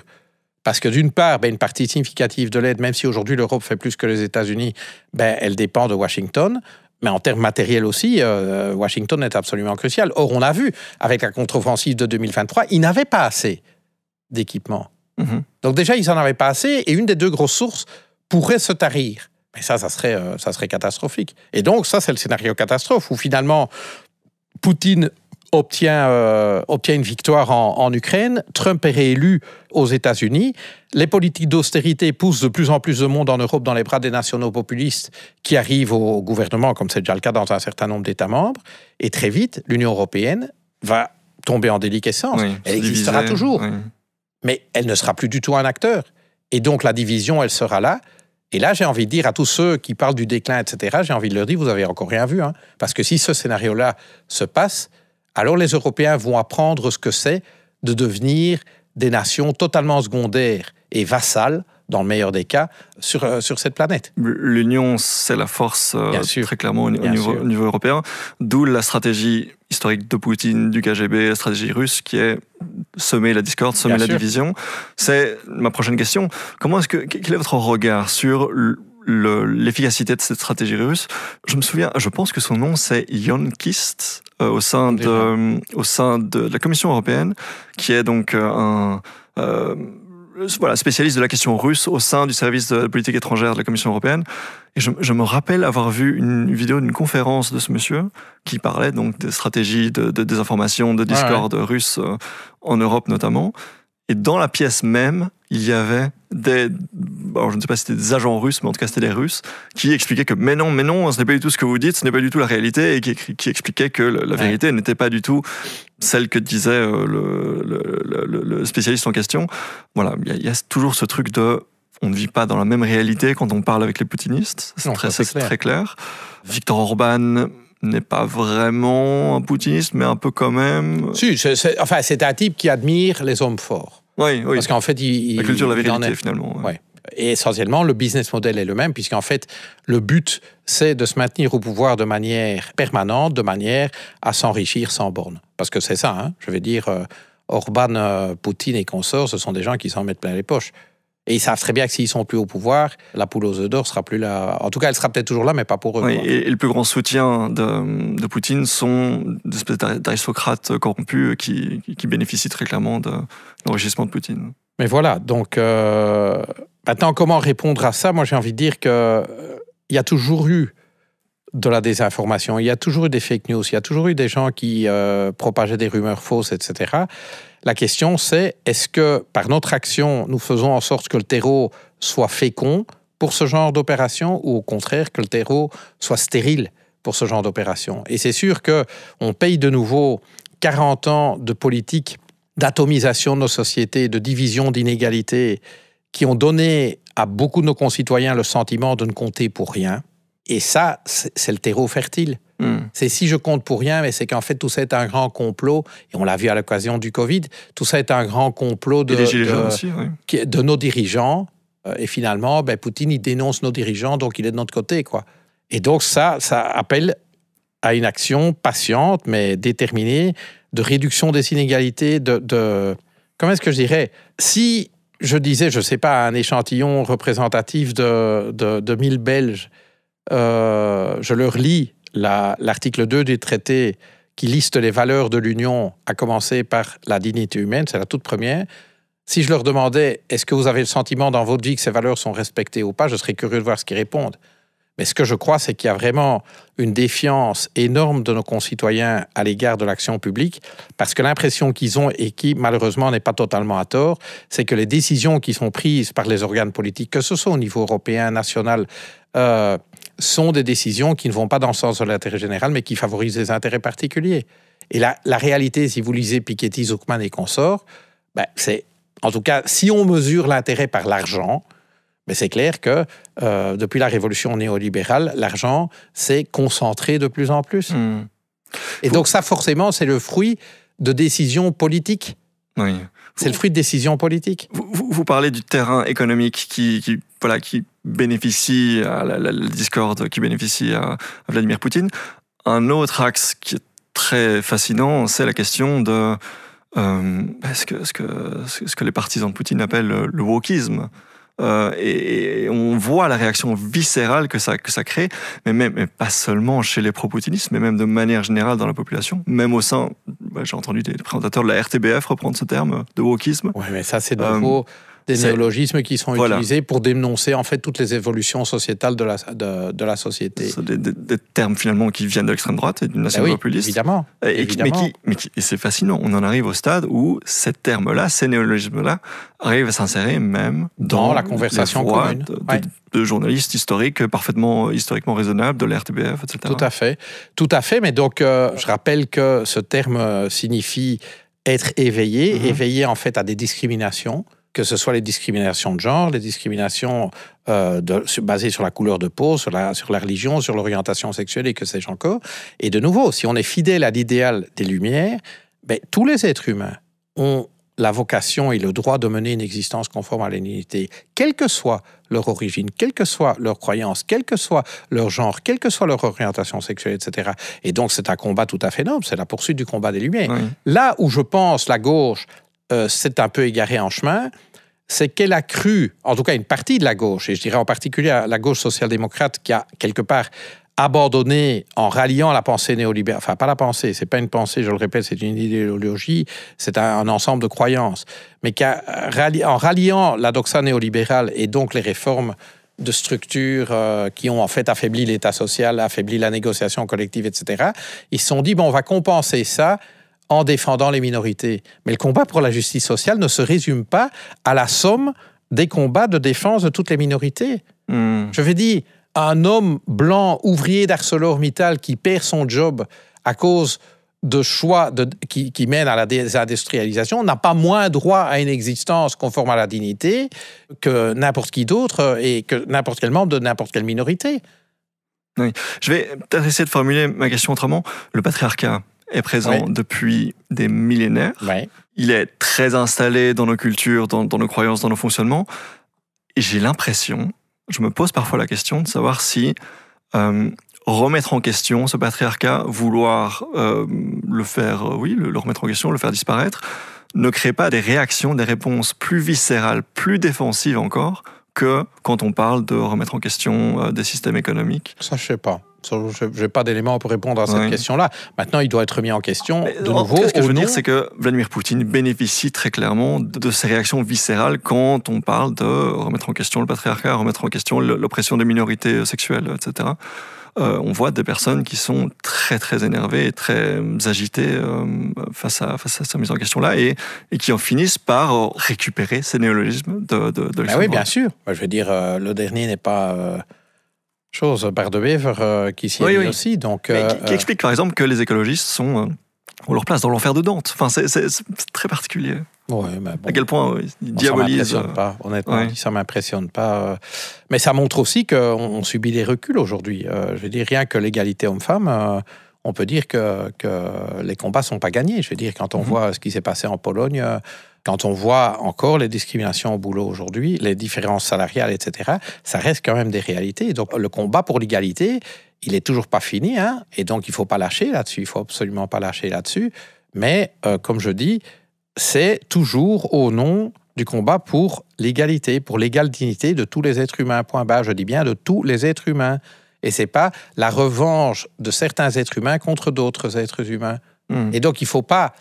Parce que d'une part, ben, une partie significative de l'aide, même si aujourd'hui l'Europe fait plus que les États-Unis, ben, elle dépend de Washington mais en termes matériels aussi, euh, Washington est absolument crucial. Or, on a vu, avec la contre-offensive de 2023, ils n'avaient pas assez d'équipement. Mhm. Donc déjà, ils n'en avaient pas assez, et une des deux grosses sources pourrait se tarir. Mais ça, ça serait, euh, ça serait catastrophique. Et donc, ça, c'est le scénario catastrophe, où finalement, Poutine obtient, euh, obtient une victoire en, Ukraine, Trump est réélu aux États-Unis, les politiques d'austérité poussent de plus en plus de monde en Europe dans les bras des nationaux populistes qui arrivent au gouvernement, comme c'est déjà le cas dans un certain nombre d'États membres, et très vite, l'Union européenne va tomber en déliquescence. elle existera toujours, mais elle ne sera plus du tout un acteur. Et donc la division, elle sera là. Et là, j'ai envie de dire à tous ceux qui parlent du déclin, etc., j'ai envie de leur dire, vous avez encore rien vu. Hein. parce que si ce scénario-là se passe, alors les Européens vont apprendre ce que c'est de devenir des nations totalement secondaires et vassales, dans le meilleur des cas, sur, euh, sur cette planète. L'Union, c'est la force euh, très clairement au, niveau, européen, d'où la stratégie historique de Poutine, du KGB, la stratégie russe qui est semer la discorde, semer la division. C'est ma prochaine question. Comment est-ce que quel est votre regard sur l'efficacité de cette stratégie russe. Je me souviens, je pense que son nom c'est Jon Kist euh, au sein de au sein de la Commission européenne, qui est donc euh, un euh, voilà, spécialiste de la question russe au sein du service de politique étrangère de la Commission européenne. Et je, me rappelle avoir vu une vidéo d'une conférence de ce monsieur qui parlait donc des stratégies de, désinformation, de discorde russe en Europe notamment. Et dans la pièce même, il y avait des. je ne sais pas si c'était des agents russes, mais en tout cas c'était des Russes, qui expliquaient que mais non, mais non, ce n'est pas du tout ce que vous dites, ce n'est pas du tout la réalité, et qui, qui expliquaient que la vérité n'était pas du tout celle que disait euh, le, spécialiste en question. Voilà, il y, a toujours ce truc de. On ne vit pas dans la même réalité quand on parle avec les poutinistes, c'est très, clair. Victor Orban, n'est pas vraiment un poutiniste, mais un peu quand même. enfin, c'est un type qui admire les hommes forts. Oui, oui. Parce qu'en fait, la culture de la vérité, finalement. Et essentiellement, le business model est le même, puisqu'en fait, le but, c'est de se maintenir au pouvoir de manière permanente, de manière à s'enrichir sans borne. Parce que c'est ça, hein. je vais dire, euh, Orban, euh, Poutine et consorts, ce sont des gens qui s'en mettent plein les poches. Et ils savent très bien que s'ils sont plus au pouvoir, la poule aux œufs d'or sera plus là. En tout cas, elle sera peut-être toujours là, mais pas pour eux. et, le plus grand soutien de, Poutine sont des espèces d'aristocrates corrompus euh, qui, bénéficient très clairement de l'enrichissement de Poutine. Mais voilà, donc euh, maintenant, comment répondre à ça Moi, j'ai envie de dire qu'il euh, y a toujours eu de la désinformation, il y a toujours eu des fake news, il y a toujours eu des gens qui euh, propageaient des rumeurs fausses, etc. La question, c'est est-ce que par notre action, nous faisons en sorte que le terreau soit fécond pour ce genre d'opération ou au contraire que le terreau soit stérile pour ce genre d'opération Et c'est sûr que on paye de nouveau 40 ans de politique d'atomisation de nos sociétés, de division, d'inégalités, qui ont donné à beaucoup de nos concitoyens le sentiment de ne compter pour rien. Et ça, c'est le terreau fertile. Hmm. C'est si je compte pour rien, mais c'est qu'en fait, tout ça est un grand complot, et on l'a vu à l'occasion du Covid, tout ça est un grand complot de, de nos dirigeants. Euh, et finalement, ben, Poutine, il dénonce nos dirigeants, donc il est de notre côté. quoi. Et donc ça, ça appelle à une action patiente, mais déterminée, de réduction des inégalités, de... Comment est-ce que je dirais Si je disais, je ne sais pas, un échantillon représentatif de, de, de 1000 Belges, euh, je leur lis l'article 2 du traité qui liste les valeurs de l'Union, à commencer par la dignité humaine, c'est la toute première. Si je leur demandais, est-ce que vous avez le sentiment dans votre vie que ces valeurs sont respectées ou pas, je serais curieux de voir ce qu'ils répondent. Mais ce que je crois, c'est qu'il y a vraiment une défiance énorme de nos concitoyens à l'égard de l'action publique, parce que l'impression qu'ils ont, et qui malheureusement n'est pas totalement à tort, c'est que les décisions qui sont prises par les organes politiques, que ce soit au niveau européen, national, euh, sont des décisions qui ne vont pas dans le sens de l'intérêt général, mais qui favorisent des intérêts particuliers. Et la, réalité, si vous lisez Piketty, Zuckman et consorts, ben, c'est, en tout cas, si on mesure l'intérêt par l'argent, mais ben, c'est clair que euh, depuis la révolution néolibérale, l'argent s'est concentré de plus en plus. Hmm. Et donc ça, forcément, c'est le fruit de décisions politiques. Oui. C'est le fruit de décisions politiques. Vous, parlez du terrain économique qui voilà, qui bénéficie à la, Discord discorde qui bénéficie à, Vladimir Poutine. Un autre axe qui est très fascinant, c'est la question de euh, ce, que, ce, que, ce, que, les partisans de Poutine appellent le, wokisme. Euh, et, on voit la réaction viscérale que ça, que ça crée, mais, même, pas seulement chez les pro-poutinistes, mais même de manière générale dans la population, même au sein, bah, j'ai entendu des présentateurs de la RTBF reprendre ce terme de wokisme. Oui, mais ça c'est de euh, nouveau... Des néologismes qui sont utilisés pour dénoncer en fait toutes les évolutions sociétales de la, de, la société. Des, des, termes finalement qui viennent de l'extrême droite et d'une ben nation populiste oui, évidemment. Et, mais, c'est fascinant. On en arrive au stade où ces termes-là, ces néologismes-là, arrivent à s'insérer même dans, la conversation commune. De, journalistes historiques parfaitement historiquement raisonnables, de l'RTBF, etc. Tout à fait. Tout à fait. Mais donc, euh, je rappelle que ce terme signifie être éveillé, mhm. éveillé en fait à des discriminations, que ce soit les discriminations de genre, les discriminations euh, basées sur la couleur de peau, sur la, religion, sur l'orientation sexuelle et que sais-je encore. Et de nouveau, si on est fidèle à l'idéal des Lumières, ben, tous les êtres humains ont la vocation et le droit de mener une existence conforme à l'unité, quelle que soit leur origine, quelle que soit leur croyance, quel que soit leur genre, quelle que soit leur orientation sexuelle, etc. Et donc c'est un combat tout à fait noble, c'est la poursuite du combat des Lumières. Là où je pense la gauche c'est euh, s'est un peu égarée en chemin, c'est qu'elle a cru, en tout cas une partie de la gauche, et je dirais en particulier la gauche social-démocrate qui a quelque part abandonné en ralliant la pensée néolibérale, enfin pas la pensée, c'est pas une pensée, je le répète, c'est une idéologie, c'est un, ensemble de croyances, mais qui a, euh, en ralliant la doxa néolibérale et donc les réformes de structures euh, qui ont en fait affaibli l'État social, affaibli la négociation collective, etc., ils se sont dit, bon, on va compenser ça en défendant les minorités. Mais le combat pour la justice sociale ne se résume pas à la somme des combats de défense de toutes les minorités. Hmm. Je vais dire, un homme blanc, ouvrier d'ArcelorMittal qui perd son job à cause de choix qui, mènent à la désindustrialisation n'a pas moins droit à une existence conforme à la dignité que n'importe qui d'autre euh, et que n'importe quel membre de n'importe quelle minorité. Je vais peut-être essayer de formuler ma question autrement. Le patriarcat, est présent depuis des millénaires. Il est très installé dans nos cultures, dans, nos croyances, dans nos fonctionnements. Et j'ai l'impression, je me pose parfois la question de savoir si euh, remettre en question ce patriarcat, vouloir euh, le faire, euh, oui, le, remettre en question, le faire disparaître, ne crée pas des réactions, des réponses plus viscérales, plus défensives encore que quand on parle de remettre en question des systèmes économiques. Ça, je sais pas. Je n'ai pas d'éléments pour répondre à cette question-là. Maintenant, il doit être mis en question. de nouveau, ce que je veux dire, c'est que Vladimir Poutine bénéficie très clairement de, ses réactions viscérales quand on parle de remettre en question le patriarcat, remettre en question l'oppression des minorités sexuelles, etc. Euh, on voit des personnes qui sont très très énervées et très euh, agitées euh, face, à, face à cette mise en question-là et, et, qui en finissent par récupérer ces néologismes de, de, de ben Oui, bien sûr. Je veux dire, le dernier n'est pas chose. de euh, qui s'y est aussi. Donc, euh, qui, euh, explique par exemple que les écologistes sont, euh, ont leur place dans l'enfer de Dante. Enfin, c'est très particulier. à quel point ils diabolisent. Ça pas, honnêtement, ça ça m'impressionne pas. Mais ça montre aussi qu'on subit des reculs aujourd'hui. Je veux dire, rien que l'égalité homme-femme on peut dire que, les combats ne sont pas gagnés. Je veux dire, quand on mm-hmm. voit ce qui s'est passé en Pologne, quand on voit encore les discriminations au boulot aujourd'hui, les différences salariales, etc., ça reste quand même des réalités. Donc le combat pour l'égalité, il n'est toujours pas fini, hein. et donc il ne faut pas lâcher là-dessus, il ne faut absolument pas lâcher là-dessus. Mais euh, comme je dis, c'est toujours au nom du combat pour l'égalité, pour l'égale dignité de tous les êtres humains. Point bas, je dis bien de tous les êtres humains. Et ce n'est pas la revanche de certains êtres humains contre d'autres êtres humains. Hmm. Et donc il ne faut pas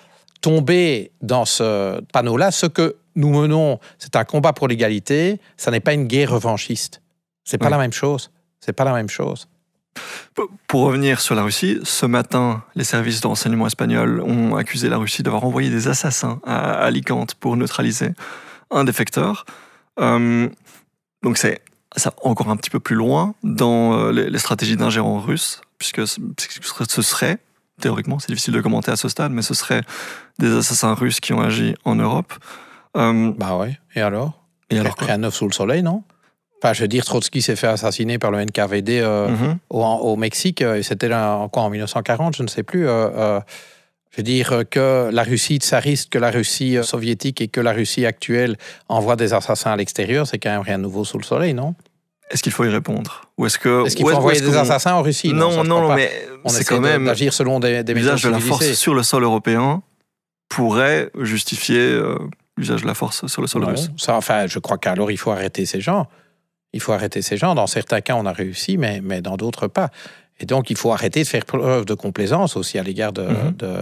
tomber dans ce panneau-là. Ce que nous menons, c'est un combat pour l'égalité, ça n'est pas une guerre revanchiste. C'est pas la même chose. C'est pas la même chose. Pour revenir sur la Russie, ce matin, les services de renseignement espagnols ont accusé la Russie d'avoir envoyé des assassins à Alicante pour neutraliser un défecteur. Euh, donc c'est ça encore un petit peu plus loin dans euh, les, stratégies d'ingérence russe, puisque ce serait théoriquement, c'est difficile de commenter à ce stade, mais ce serait des assassins russes qui ont agi en Europe. Euh, bah ouais, et alors Et alors un œuf sous le soleil, non Enfin, je veux dire, Trotsky s'est fait assassiner par le NKVD euh, mhm. au, Mexique, euh, et c'était encore en 1940, je ne sais plus. je veux dire que la Russie tsariste, que la Russie soviétique et que la Russie actuelle envoient des assassins à l'extérieur, c'est quand même rien de nouveau sous le soleil, non est-ce qu'il faut y répondre Ou est-ce que est-ce qu'il faut envoyer des assassins en Russie Non, non, non mais on c'est quand même d'agir selon des, des euh, l'usage de la force sur le sol européen pourrait justifier l'usage de la force sur le sol russe. Ça, enfin, je crois qu'alors il faut arrêter ces gens. Il faut arrêter ces gens. Dans certains cas, on a réussi, mais, mais dans d'autres pas. Et donc, il faut arrêter de faire preuve de complaisance aussi à l'égard de, mhm. de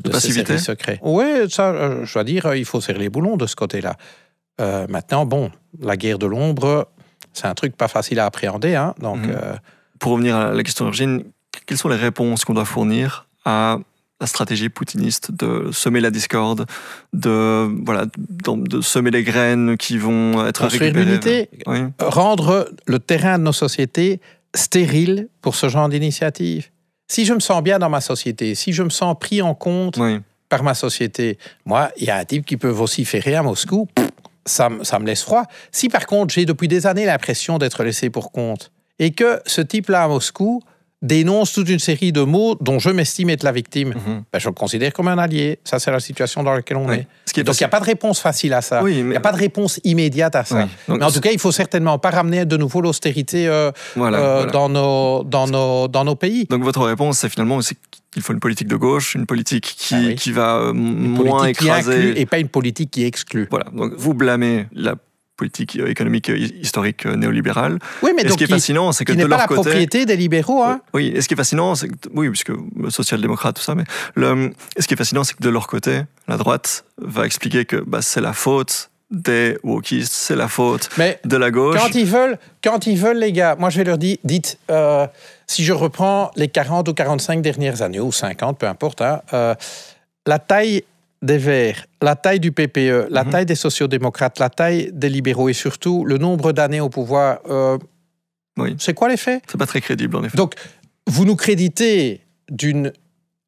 de, ces secrets. Oui, ça, euh, je dois dire, euh, il faut serrer les boulons de ce côté-là. maintenant, bon, la guerre de l'ombre, c'est un truc pas facile à appréhender. Hein, donc, mhm. euh, Pour revenir à la question d'origine, quelles sont les réponses qu'on doit fournir à la stratégie poutiniste de semer la discorde, de, voilà, de, semer les graines qui vont être récupérées. rendre le terrain de nos sociétés stérile pour ce genre d'initiative. Si je me sens bien dans ma société, si je me sens pris en compte par ma société, moi, il y a un type qui peut vociférer à Moscou, ça, me laisse froid. Si par contre j'ai depuis des années l'impression d'être laissé pour compte et que ce type-là à Moscou dénonce toute une série de mots dont je m'estime être la victime, mhm. ben, je le considère comme un allié. Ça, c'est la situation dans laquelle on est. Donc, il n'y a pas de réponse facile à ça. Il n'y a pas de réponse immédiate à ça. mais en tout cas, il faut certainement pas ramener de nouveau l'austérité euh, euh, dans, nos, dans, nos, dans nos pays. Donc, votre réponse, c'est finalement aussi qu'il faut une politique de gauche, une politique qui, ah qui va euh, une moins politique écraser. Qui inclut et pas une politique qui exclut. Voilà. Donc vous blâmez la politique euh, économique euh, historique euh, néolibérale. Oui, mais donc ce qui est fascinant, c'est que de leur pas la propriété des libéraux. Hein oui, et ce qui est fascinant, c'est que, oui, puisque social-démocrate, tout ça, mais le, ce qui est fascinant, c'est que de leur côté, la droite va expliquer que bah, c'est la faute des wokistes, c'est la faute de la gauche. Quand ils veulent, quand ils veulent, les gars, moi je vais leur dire, dites, si je reprends les 40 ou 45 dernières années, ou 50, peu importe, hein, la taille des Verts, la taille du PPE, la mhm. taille des sociodémocrates, la taille des libéraux et surtout le nombre d'années au pouvoir, euh, oui. c'est quoi l'effet C'est pas très crédible en effet. Donc, vous nous créditez d'une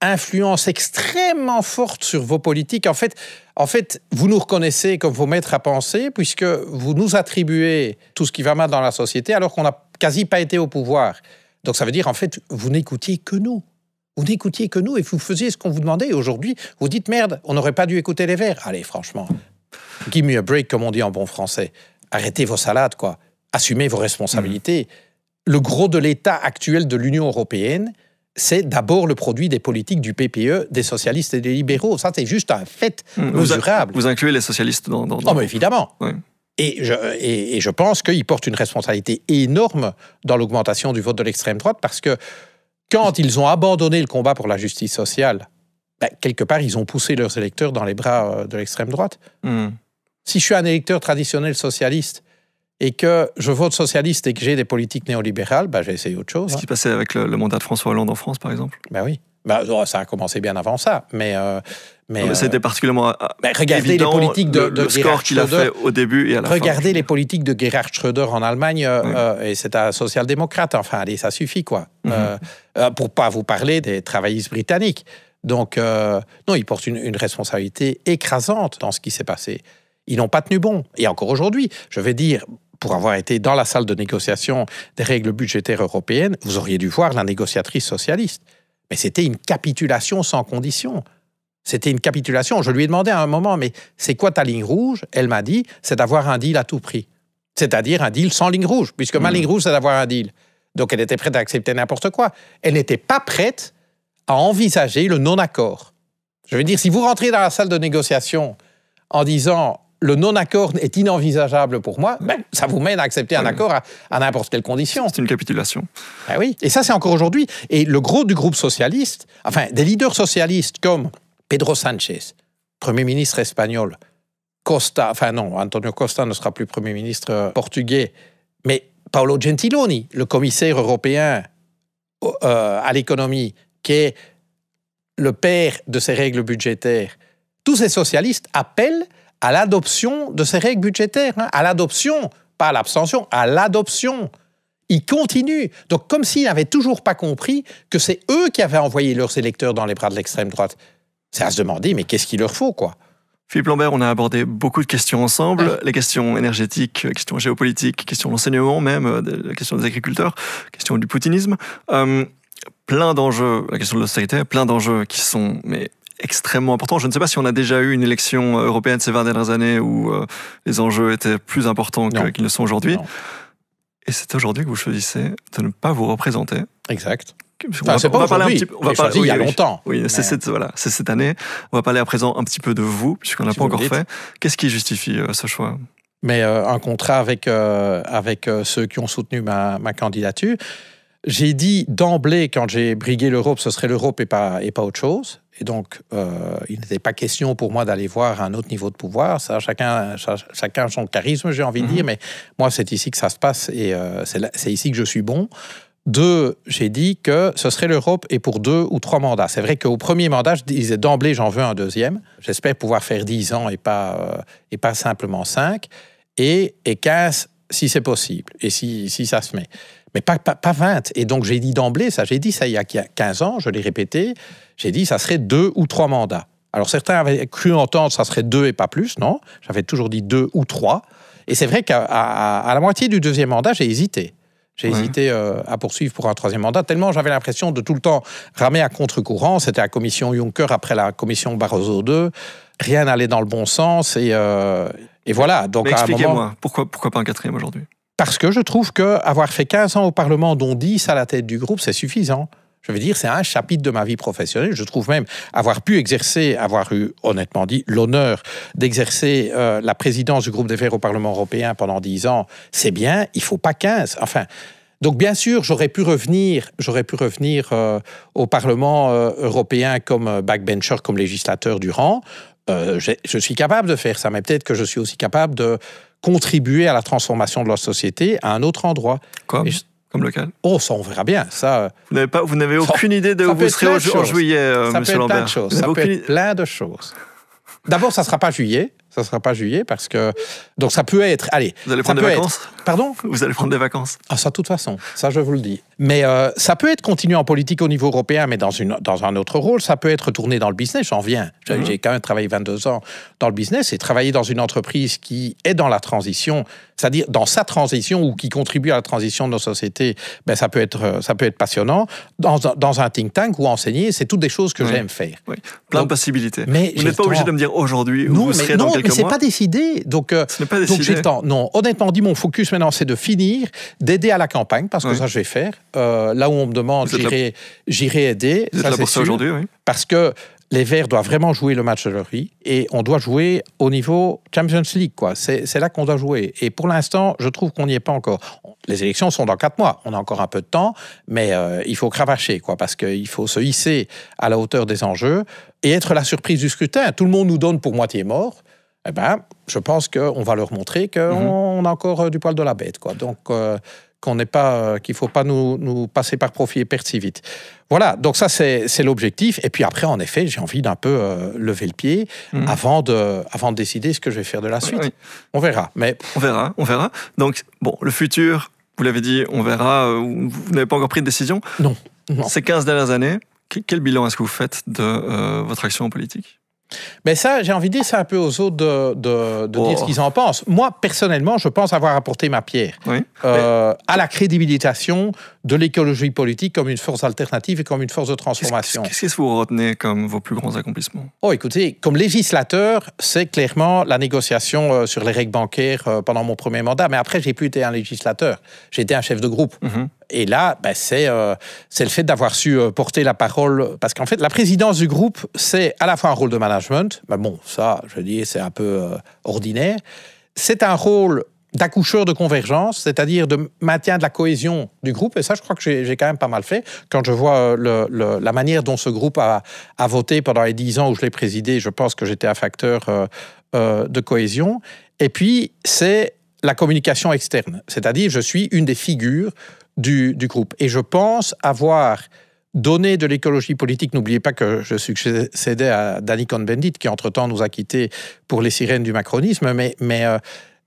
influence extrêmement forte sur vos politiques. En fait, en fait, vous nous reconnaissez comme vos maîtres à penser, puisque vous nous attribuez tout ce qui va mal dans la société, alors qu'on n'a quasi pas été au pouvoir. Donc ça veut dire, en fait, vous n'écoutiez que nous vous n'écoutiez que nous et vous faisiez ce qu'on vous demandait. Aujourd'hui, vous dites merde, on n'aurait pas dû écouter les Verts. Allez, franchement, give me a break, comme on dit en bon français. Arrêtez vos salades, quoi. Assumez vos responsabilités. Mm. Le gros de l'État actuel de l'Union européenne, c'est d'abord le produit des politiques du PPE, des socialistes et des libéraux. Ça, c'est juste un fait mm. mesurable. Vous, incluez les socialistes dans. dans, oh, mais évidemment. Et je, et, et je pense qu'ils portent une responsabilité énorme dans l'augmentation du vote de l'extrême droite parce que quand ils ont abandonné le combat pour la justice sociale, ben, quelque part, ils ont poussé leurs électeurs dans les bras euh, de l'extrême droite. Hmm. Si je suis un électeur traditionnel socialiste et que je vote socialiste et que j'ai des politiques néolibérales, ben, j'ai essayé autre chose. Ce qui hein. passait avec le, mandat de François Hollande en France, par exemple Ben oui. Ben, oh, ça a commencé bien avant ça, mais euh, c'était euh, particulièrement. Euh, ben, regardez les politiques de, au début Regardez les politiques de Gerhard Schröder en Allemagne, euh, et c'est un social-démocrate, enfin, allez, ça suffit, quoi. Mhm. pour pas vous parler des travaillistes britanniques. Donc, non, ils portent une, une, responsabilité écrasante dans ce qui s'est passé. Ils n'ont pas tenu bon. Et encore aujourd'hui, je vais dire, pour avoir été dans la salle de négociation des règles budgétaires européennes, vous auriez dû voir la négociatrice socialiste. Mais c'était une capitulation sans condition. C'était une capitulation. Je lui ai demandé à un moment, mais c'est quoi ta ligne rouge Elle m'a dit, c'est d'avoir un deal à tout prix. C'est-à-dire un deal sans ligne rouge, puisque ma hmm. ligne rouge, c'est d'avoir un deal. Donc elle était prête à accepter n'importe quoi. Elle n'était pas prête à envisager le non-accord. Je veux dire, si vous rentrez dans la salle de négociation en disant le non-accord est inenvisageable pour moi, ben, ça vous mène à accepter un hmm. accord à, n'importe quelle condition. C'est une capitulation. ah oui, et ça c'est encore aujourd'hui. Et le gros du groupe socialiste, enfin des leaders socialistes comme Pedro Sánchez, Premier ministre espagnol, Costa, enfin non, Antonio Costa ne sera plus Premier ministre euh, portugais, mais Paolo Gentiloni, le commissaire européen euh, à l'économie, qui est le père de ces règles budgétaires, tous ces socialistes appellent à l'adoption de ces règles budgétaires, hein, à l'adoption, pas à l'abstention, à l'adoption. Ils continuent. Donc comme s'ils n'avaient toujours pas compris que c'est eux qui avaient envoyé leurs électeurs dans les bras de l'extrême droite. C'est à se demander, mais qu'est-ce qu'il leur faut, quoi Philippe Lambert, on a abordé beaucoup de questions ensemble, les questions énergétiques, les questions géopolitiques, questions de l'enseignement même, euh, la question des agriculteurs, les question du poutinisme. Euh, plein d'enjeux, la question de l'austérité, plein d'enjeux qui sont mais, extrêmement importants. Je ne sais pas si on a déjà eu une élection euh, européenne ces 20 dernières années où les enjeux étaient plus importants qu'ils ne sont aujourd'hui. Et c'est aujourd'hui que vous choisissez de ne pas vous représenter. Exact on, va, on, parler un petit On il y a longtemps. Oui, c'est cette, cette année. On va parler à présent un petit peu de vous, puisqu'on l'a pas encore fait. Qu'est-ce qui justifie euh, ce choix Mais euh, un contrat avec, euh, avec ceux qui ont soutenu ma, ma candidature. J'ai dit d'emblée, quand j'ai brigué l'Europe, ce serait l'Europe et pas, et pas autre chose. Et donc, il n'était pas question pour moi d'aller voir un autre niveau de pouvoir. Ça, chacun, chacun son charisme, j'ai envie de mhm. dire. Mais moi, c'est ici que ça se passe et c'est ici que je suis bon. Deux, j'ai dit que ce serait l'Europe et pour deux ou trois mandats. C'est vrai qu'au premier mandat, je disais d'emblée, j'en veux un deuxième. J'espère pouvoir faire dix ans et pas, euh, et pas simplement cinq. Et, et 15 si c'est possible et si, si, ça se met. Mais pas, pas, pas Et donc j'ai dit d'emblée, ça j'ai dit ça il y a quinze ans, je l'ai répété, j'ai dit ça serait deux ou trois mandats. Alors certains avaient cru entendre ça serait deux et pas plus, non J'avais toujours dit deux ou trois. Et c'est vrai qu'à la moitié du deuxième mandat, j'ai hésité. J'ai hésité euh, à poursuivre pour un troisième mandat, tellement j'avais l'impression de tout le temps ramer à contre-courant. C'était la commission Juncker après la commission Barroso II. Rien n'allait dans le bon sens. Et, euh, et voilà. Donc, expliquez-moi, pourquoi, pourquoi pas un quatrième aujourd'hui Parce que je trouve qu'avoir fait 15 ans au Parlement, dont 10 à la tête du groupe, c'est suffisant. Je veux dire, c'est un chapitre de ma vie professionnelle. Je trouve même avoir pu exercer, avoir eu, honnêtement dit, l'honneur d'exercer euh, la présidence du groupe des Verts au Parlement européen pendant dix ans, c'est bien, il faut pas 15. Enfin, donc bien sûr, j'aurais pu revenir, j'aurais pu revenir euh, au Parlement euh, européen comme backbencher, comme législateur durant. je suis capable de faire ça, mais peut-être que je suis aussi capable de contribuer à la transformation de la société à un autre endroit. Comme comme local Oh, ça, on verra bien. Ça, euh, vous n'avez, pas, vous n'avez aucune idée de où vous serez en, juillet, euh, monsieur Lambert. Plein de choses. Ça peut être de choses. D'abord, ça ne sera pas juillet. Ça ne sera pas juillet parce que. Donc, ça peut être. Allez. Vous allez prendre des vacances Pardon Vous allez prendre des vacances. Ah, ça, de toute façon, ça, je vous le dis. Mais euh, ça peut être continuer en politique au niveau européen, mais dans, une, dans un autre rôle. Ça peut être tourné dans le business, j'en viens. J'ai mhm. quand même travaillé 22 ans dans le business et travailler dans une entreprise qui est dans la transition, c'est-à-dire dans sa transition ou qui contribue à la transition de nos sociétés, ben, ça, peut être, euh, ça peut être passionnant. Dans, un think tank ou enseigner, c'est toutes des choses que j'aime faire. Plein de possibilités. Mais vous n'êtes pas obligé de me dire aujourd'hui où vous serez dans quelques mois. Non, mais euh, ce n'est pas décidé. Donc, Donc, j'ai Non, honnêtement, dit mon focus maintenant, c'est de finir, d'aider à la campagne, parce que ça, je vais faire. Euh, là où on me demande, j'irai aider. ça, êtes aujourd'hui, oui. Parce que les Verts doivent vraiment jouer le match de leur vie et on doit jouer au niveau Champions League. quoi. C'est là qu'on doit jouer. Et pour l'instant, je trouve qu'on n'y est pas encore. Les élections sont dans quatre mois. On a encore un peu de temps, mais euh, il faut cravacher, quoi, parce qu'il faut se hisser à la hauteur des enjeux et être la surprise du scrutin. Tout le monde nous donne pour moitié mort eh bien, je pense qu'on va leur montrer qu'on mhm. a encore euh, du poil de la bête. Quoi. Donc, euh, qu'on n'est pas, euh, qu'il faut pas nous, passer par profit et perdre si vite. Voilà, donc ça, c'est l'objectif. Et puis après, en effet, j'ai envie d'un peu lever le pied mhm. avant, de, avant de décider ce que je vais faire de la suite. On verra. Mais... On verra, on verra. Donc, bon, le futur, vous l'avez dit, on verra. Vous n'avez pas encore pris de décision Non. Ces 15 dernières années, quel bilan est-ce que vous faites de votre action en politique mais ça, j'ai envie de dire, c'est un peu aux autres de, oh. dire ce qu'ils en pensent. Moi, personnellement, je pense avoir apporté ma pierre euh, à la crédibilisation de l'écologie politique comme une force alternative et comme une force de transformation. Qu'est-ce que vous retenez comme vos plus grands accomplissements Oh, écoutez, comme législateur, c'est clairement la négociation euh, sur les règles bancaires euh, pendant mon premier mandat. Mais après, j'ai plus été un législateur. J'ai été un chef de groupe. Mhm. Et là, bah, euh, c'est le fait d'avoir su euh, porter la parole, parce qu'en fait, la présidence du groupe, c'est à la fois un rôle de management, mais bah, bon, ça, je dis, c'est un peu euh, ordinaire. C'est un rôle d'accoucheur de convergence, c'est-à-dire de maintien de la cohésion du groupe. Et ça, je crois que j'ai quand même pas mal fait. Quand je vois la manière dont ce groupe a, voté pendant les dix ans où je l'ai présidé, je pense que j'étais un facteur de cohésion. Et puis, c'est la communication externe, c'est-à-dire je suis une des figures du, groupe. Et je pense avoir donné de l'écologie politique, n'oubliez pas que je succédais à Danny Cohn-Bendit, qui entre-temps nous a quittés pour les sirènes du macronisme, mais, mais euh,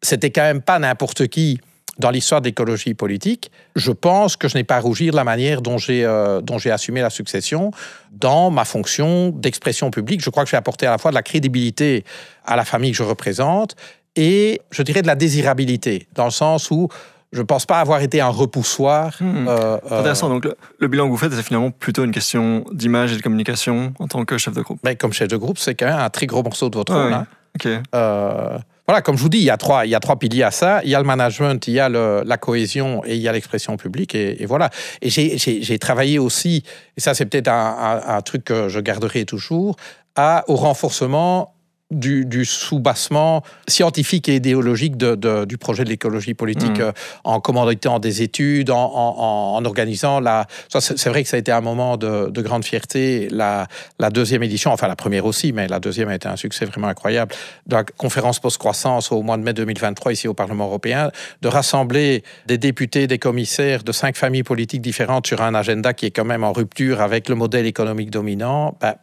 c'était quand même pas n'importe qui dans l'histoire d'écologie politique, je pense que je n'ai pas à rougir de la manière euh, dont j'ai assumé la succession dans ma fonction d'expression publique. Je crois que j'ai apporté à la fois de la crédibilité à la famille que je représente et, je dirais, de la désirabilité, dans le sens où je ne pense pas avoir été un repoussoir. Hmm. Euh, euh, Intéressant. Donc, le, bilan que vous faites, c'est finalement plutôt une question d'image et de communication en tant que chef de groupe. Mais ben, comme chef de groupe, c'est quand même un très gros morceau de votre rôle. Ah hein. euh, voilà, comme je vous dis, il y, a trois, il y a trois piliers à ça. Il y a le management, il y a la cohésion et il y a l'expression publique. Et, voilà. Et j'ai travaillé aussi, et ça c'est peut-être un, truc que je garderai toujours, au renforcement du, du soubassement scientifique et idéologique du projet de l'écologie politique mmh. euh, en commandant des études, en, organisant la. C'est vrai que ça a été un moment de, grande fierté. La, la, deuxième édition, enfin la première aussi, mais la deuxième a été un succès vraiment incroyable, de la conférence post-croissance au mois de mai 2023 ici au Parlement européen, de rassembler des députés, des commissaires de cinq familles politiques différentes sur un agenda qui est quand même en rupture avec le modèle économique dominant. Ben,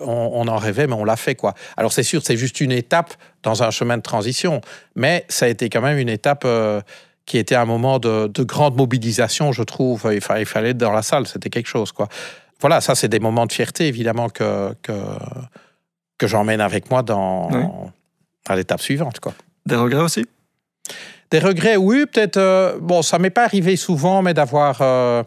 on, en rêvait, mais on l'a fait. quoi. Alors c'est sûr, c'est juste une étape dans un chemin de transition, mais ça a été quand même une étape euh, qui était un moment de, grande mobilisation, je trouve. Il, fallait, être dans la salle, c'était quelque chose. quoi. Voilà, ça c'est des moments de fierté, évidemment, que, que, j'emmène avec moi dans, l'étape suivante. quoi. Des regrets aussi Des regrets, oui, peut-être. Euh, bon, ça m'est pas arrivé souvent, mais d'avoir... Euh,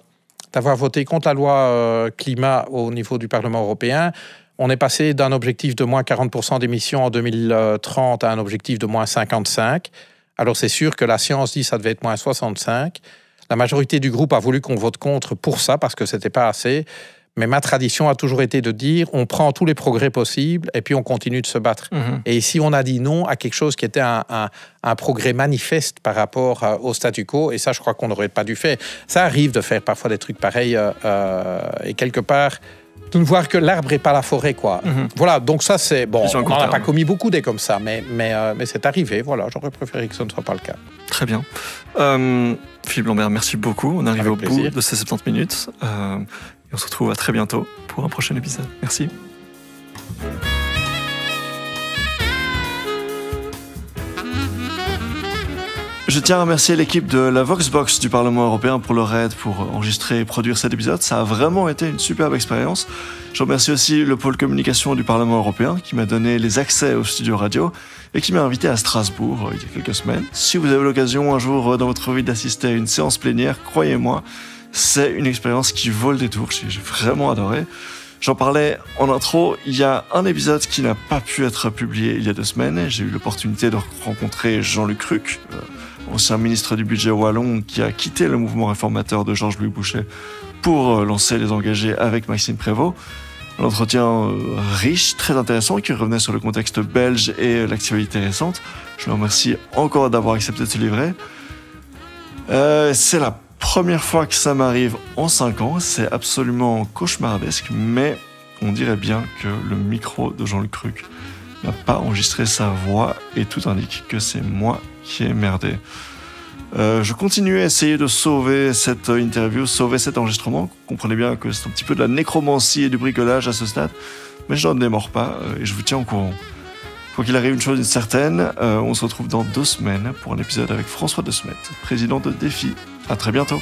d'avoir voté contre la loi climat au niveau du Parlement européen. On est passé d'un objectif de moins 40% d'émissions en 2030 à un objectif de moins 55. Alors c'est sûr que la science dit que ça devait être moins 65. La majorité du groupe a voulu qu'on vote contre pour ça parce que ce n'était pas assez. Mais ma tradition a toujours été de dire on prend tous les progrès possibles et puis on continue de se battre. Mmh. Et ici, on a dit non à quelque chose qui était un, progrès manifeste par rapport euh, au statu quo. Et ça, je crois qu'on n'aurait pas dû faire. Ça arrive de faire parfois des trucs pareils. Euh, euh, et quelque part, de ne voir que l'arbre et pas la forêt, quoi. Mhm. Voilà, donc ça, c'est... Bon, on n'a pas commis beaucoup des comme ça, mais, mais, euh, mais c'est arrivé, voilà. J'aurais préféré que ce ne soit pas le cas. Très bien. Euh, Philippe Lambert, merci beaucoup. On arrive au bout de ces 70 minutes. Euh, et on se retrouve à très bientôt pour un prochain épisode. Merci. je tiens à remercier l'équipe de la Voxbox du Parlement européen pour leur aide pour enregistrer et produire cet épisode. Ça a vraiment été une superbe expérience. Je remercie aussi le pôle communication du Parlement européen qui m'a donné les accès au studio radio et qui m'a invité à Strasbourg euh, il y a quelques semaines. Si vous avez l'occasion un jour euh, dans votre vie d'assister à une séance plénière, croyez-moi, c'est une expérience qui vaut le détour. J'ai vraiment adoré. J'en parlais en intro, il y a un épisode qui n'a pas pu être publié il y a deux semaines. J'ai eu l'opportunité de rencontrer Jean-Luc Ruc, euh, ancien ministre du budget wallon, qui a quitté le mouvement réformateur de Georges-Louis Boucher pour euh, lancer les engagés avec Maxime Prévost. L'entretien entretien euh, riche, très intéressant, qui revenait sur le contexte belge et euh, l'actualité récente. Je le remercie encore d'avoir accepté de se livrer. c'est la première fois que ça m'arrive en 5 ans, c'est absolument cauchemardesque, mais on dirait bien que le micro de Jean-Luc Cruc n'a pas enregistré sa voix et tout indique que c'est moi qui est merdé. Euh, je continue à essayer de sauver cette interview, sauver cet enregistrement. Comprenez bien que c'est un petit peu de la nécromancie et du bricolage à ce stade, mais je n'en démords pas euh, et je vous tiens au courant. Quoi qu'il arrive, une chose certaine, euh, on se retrouve dans deux semaines pour un épisode avec François De président de Défi. À très bientôt.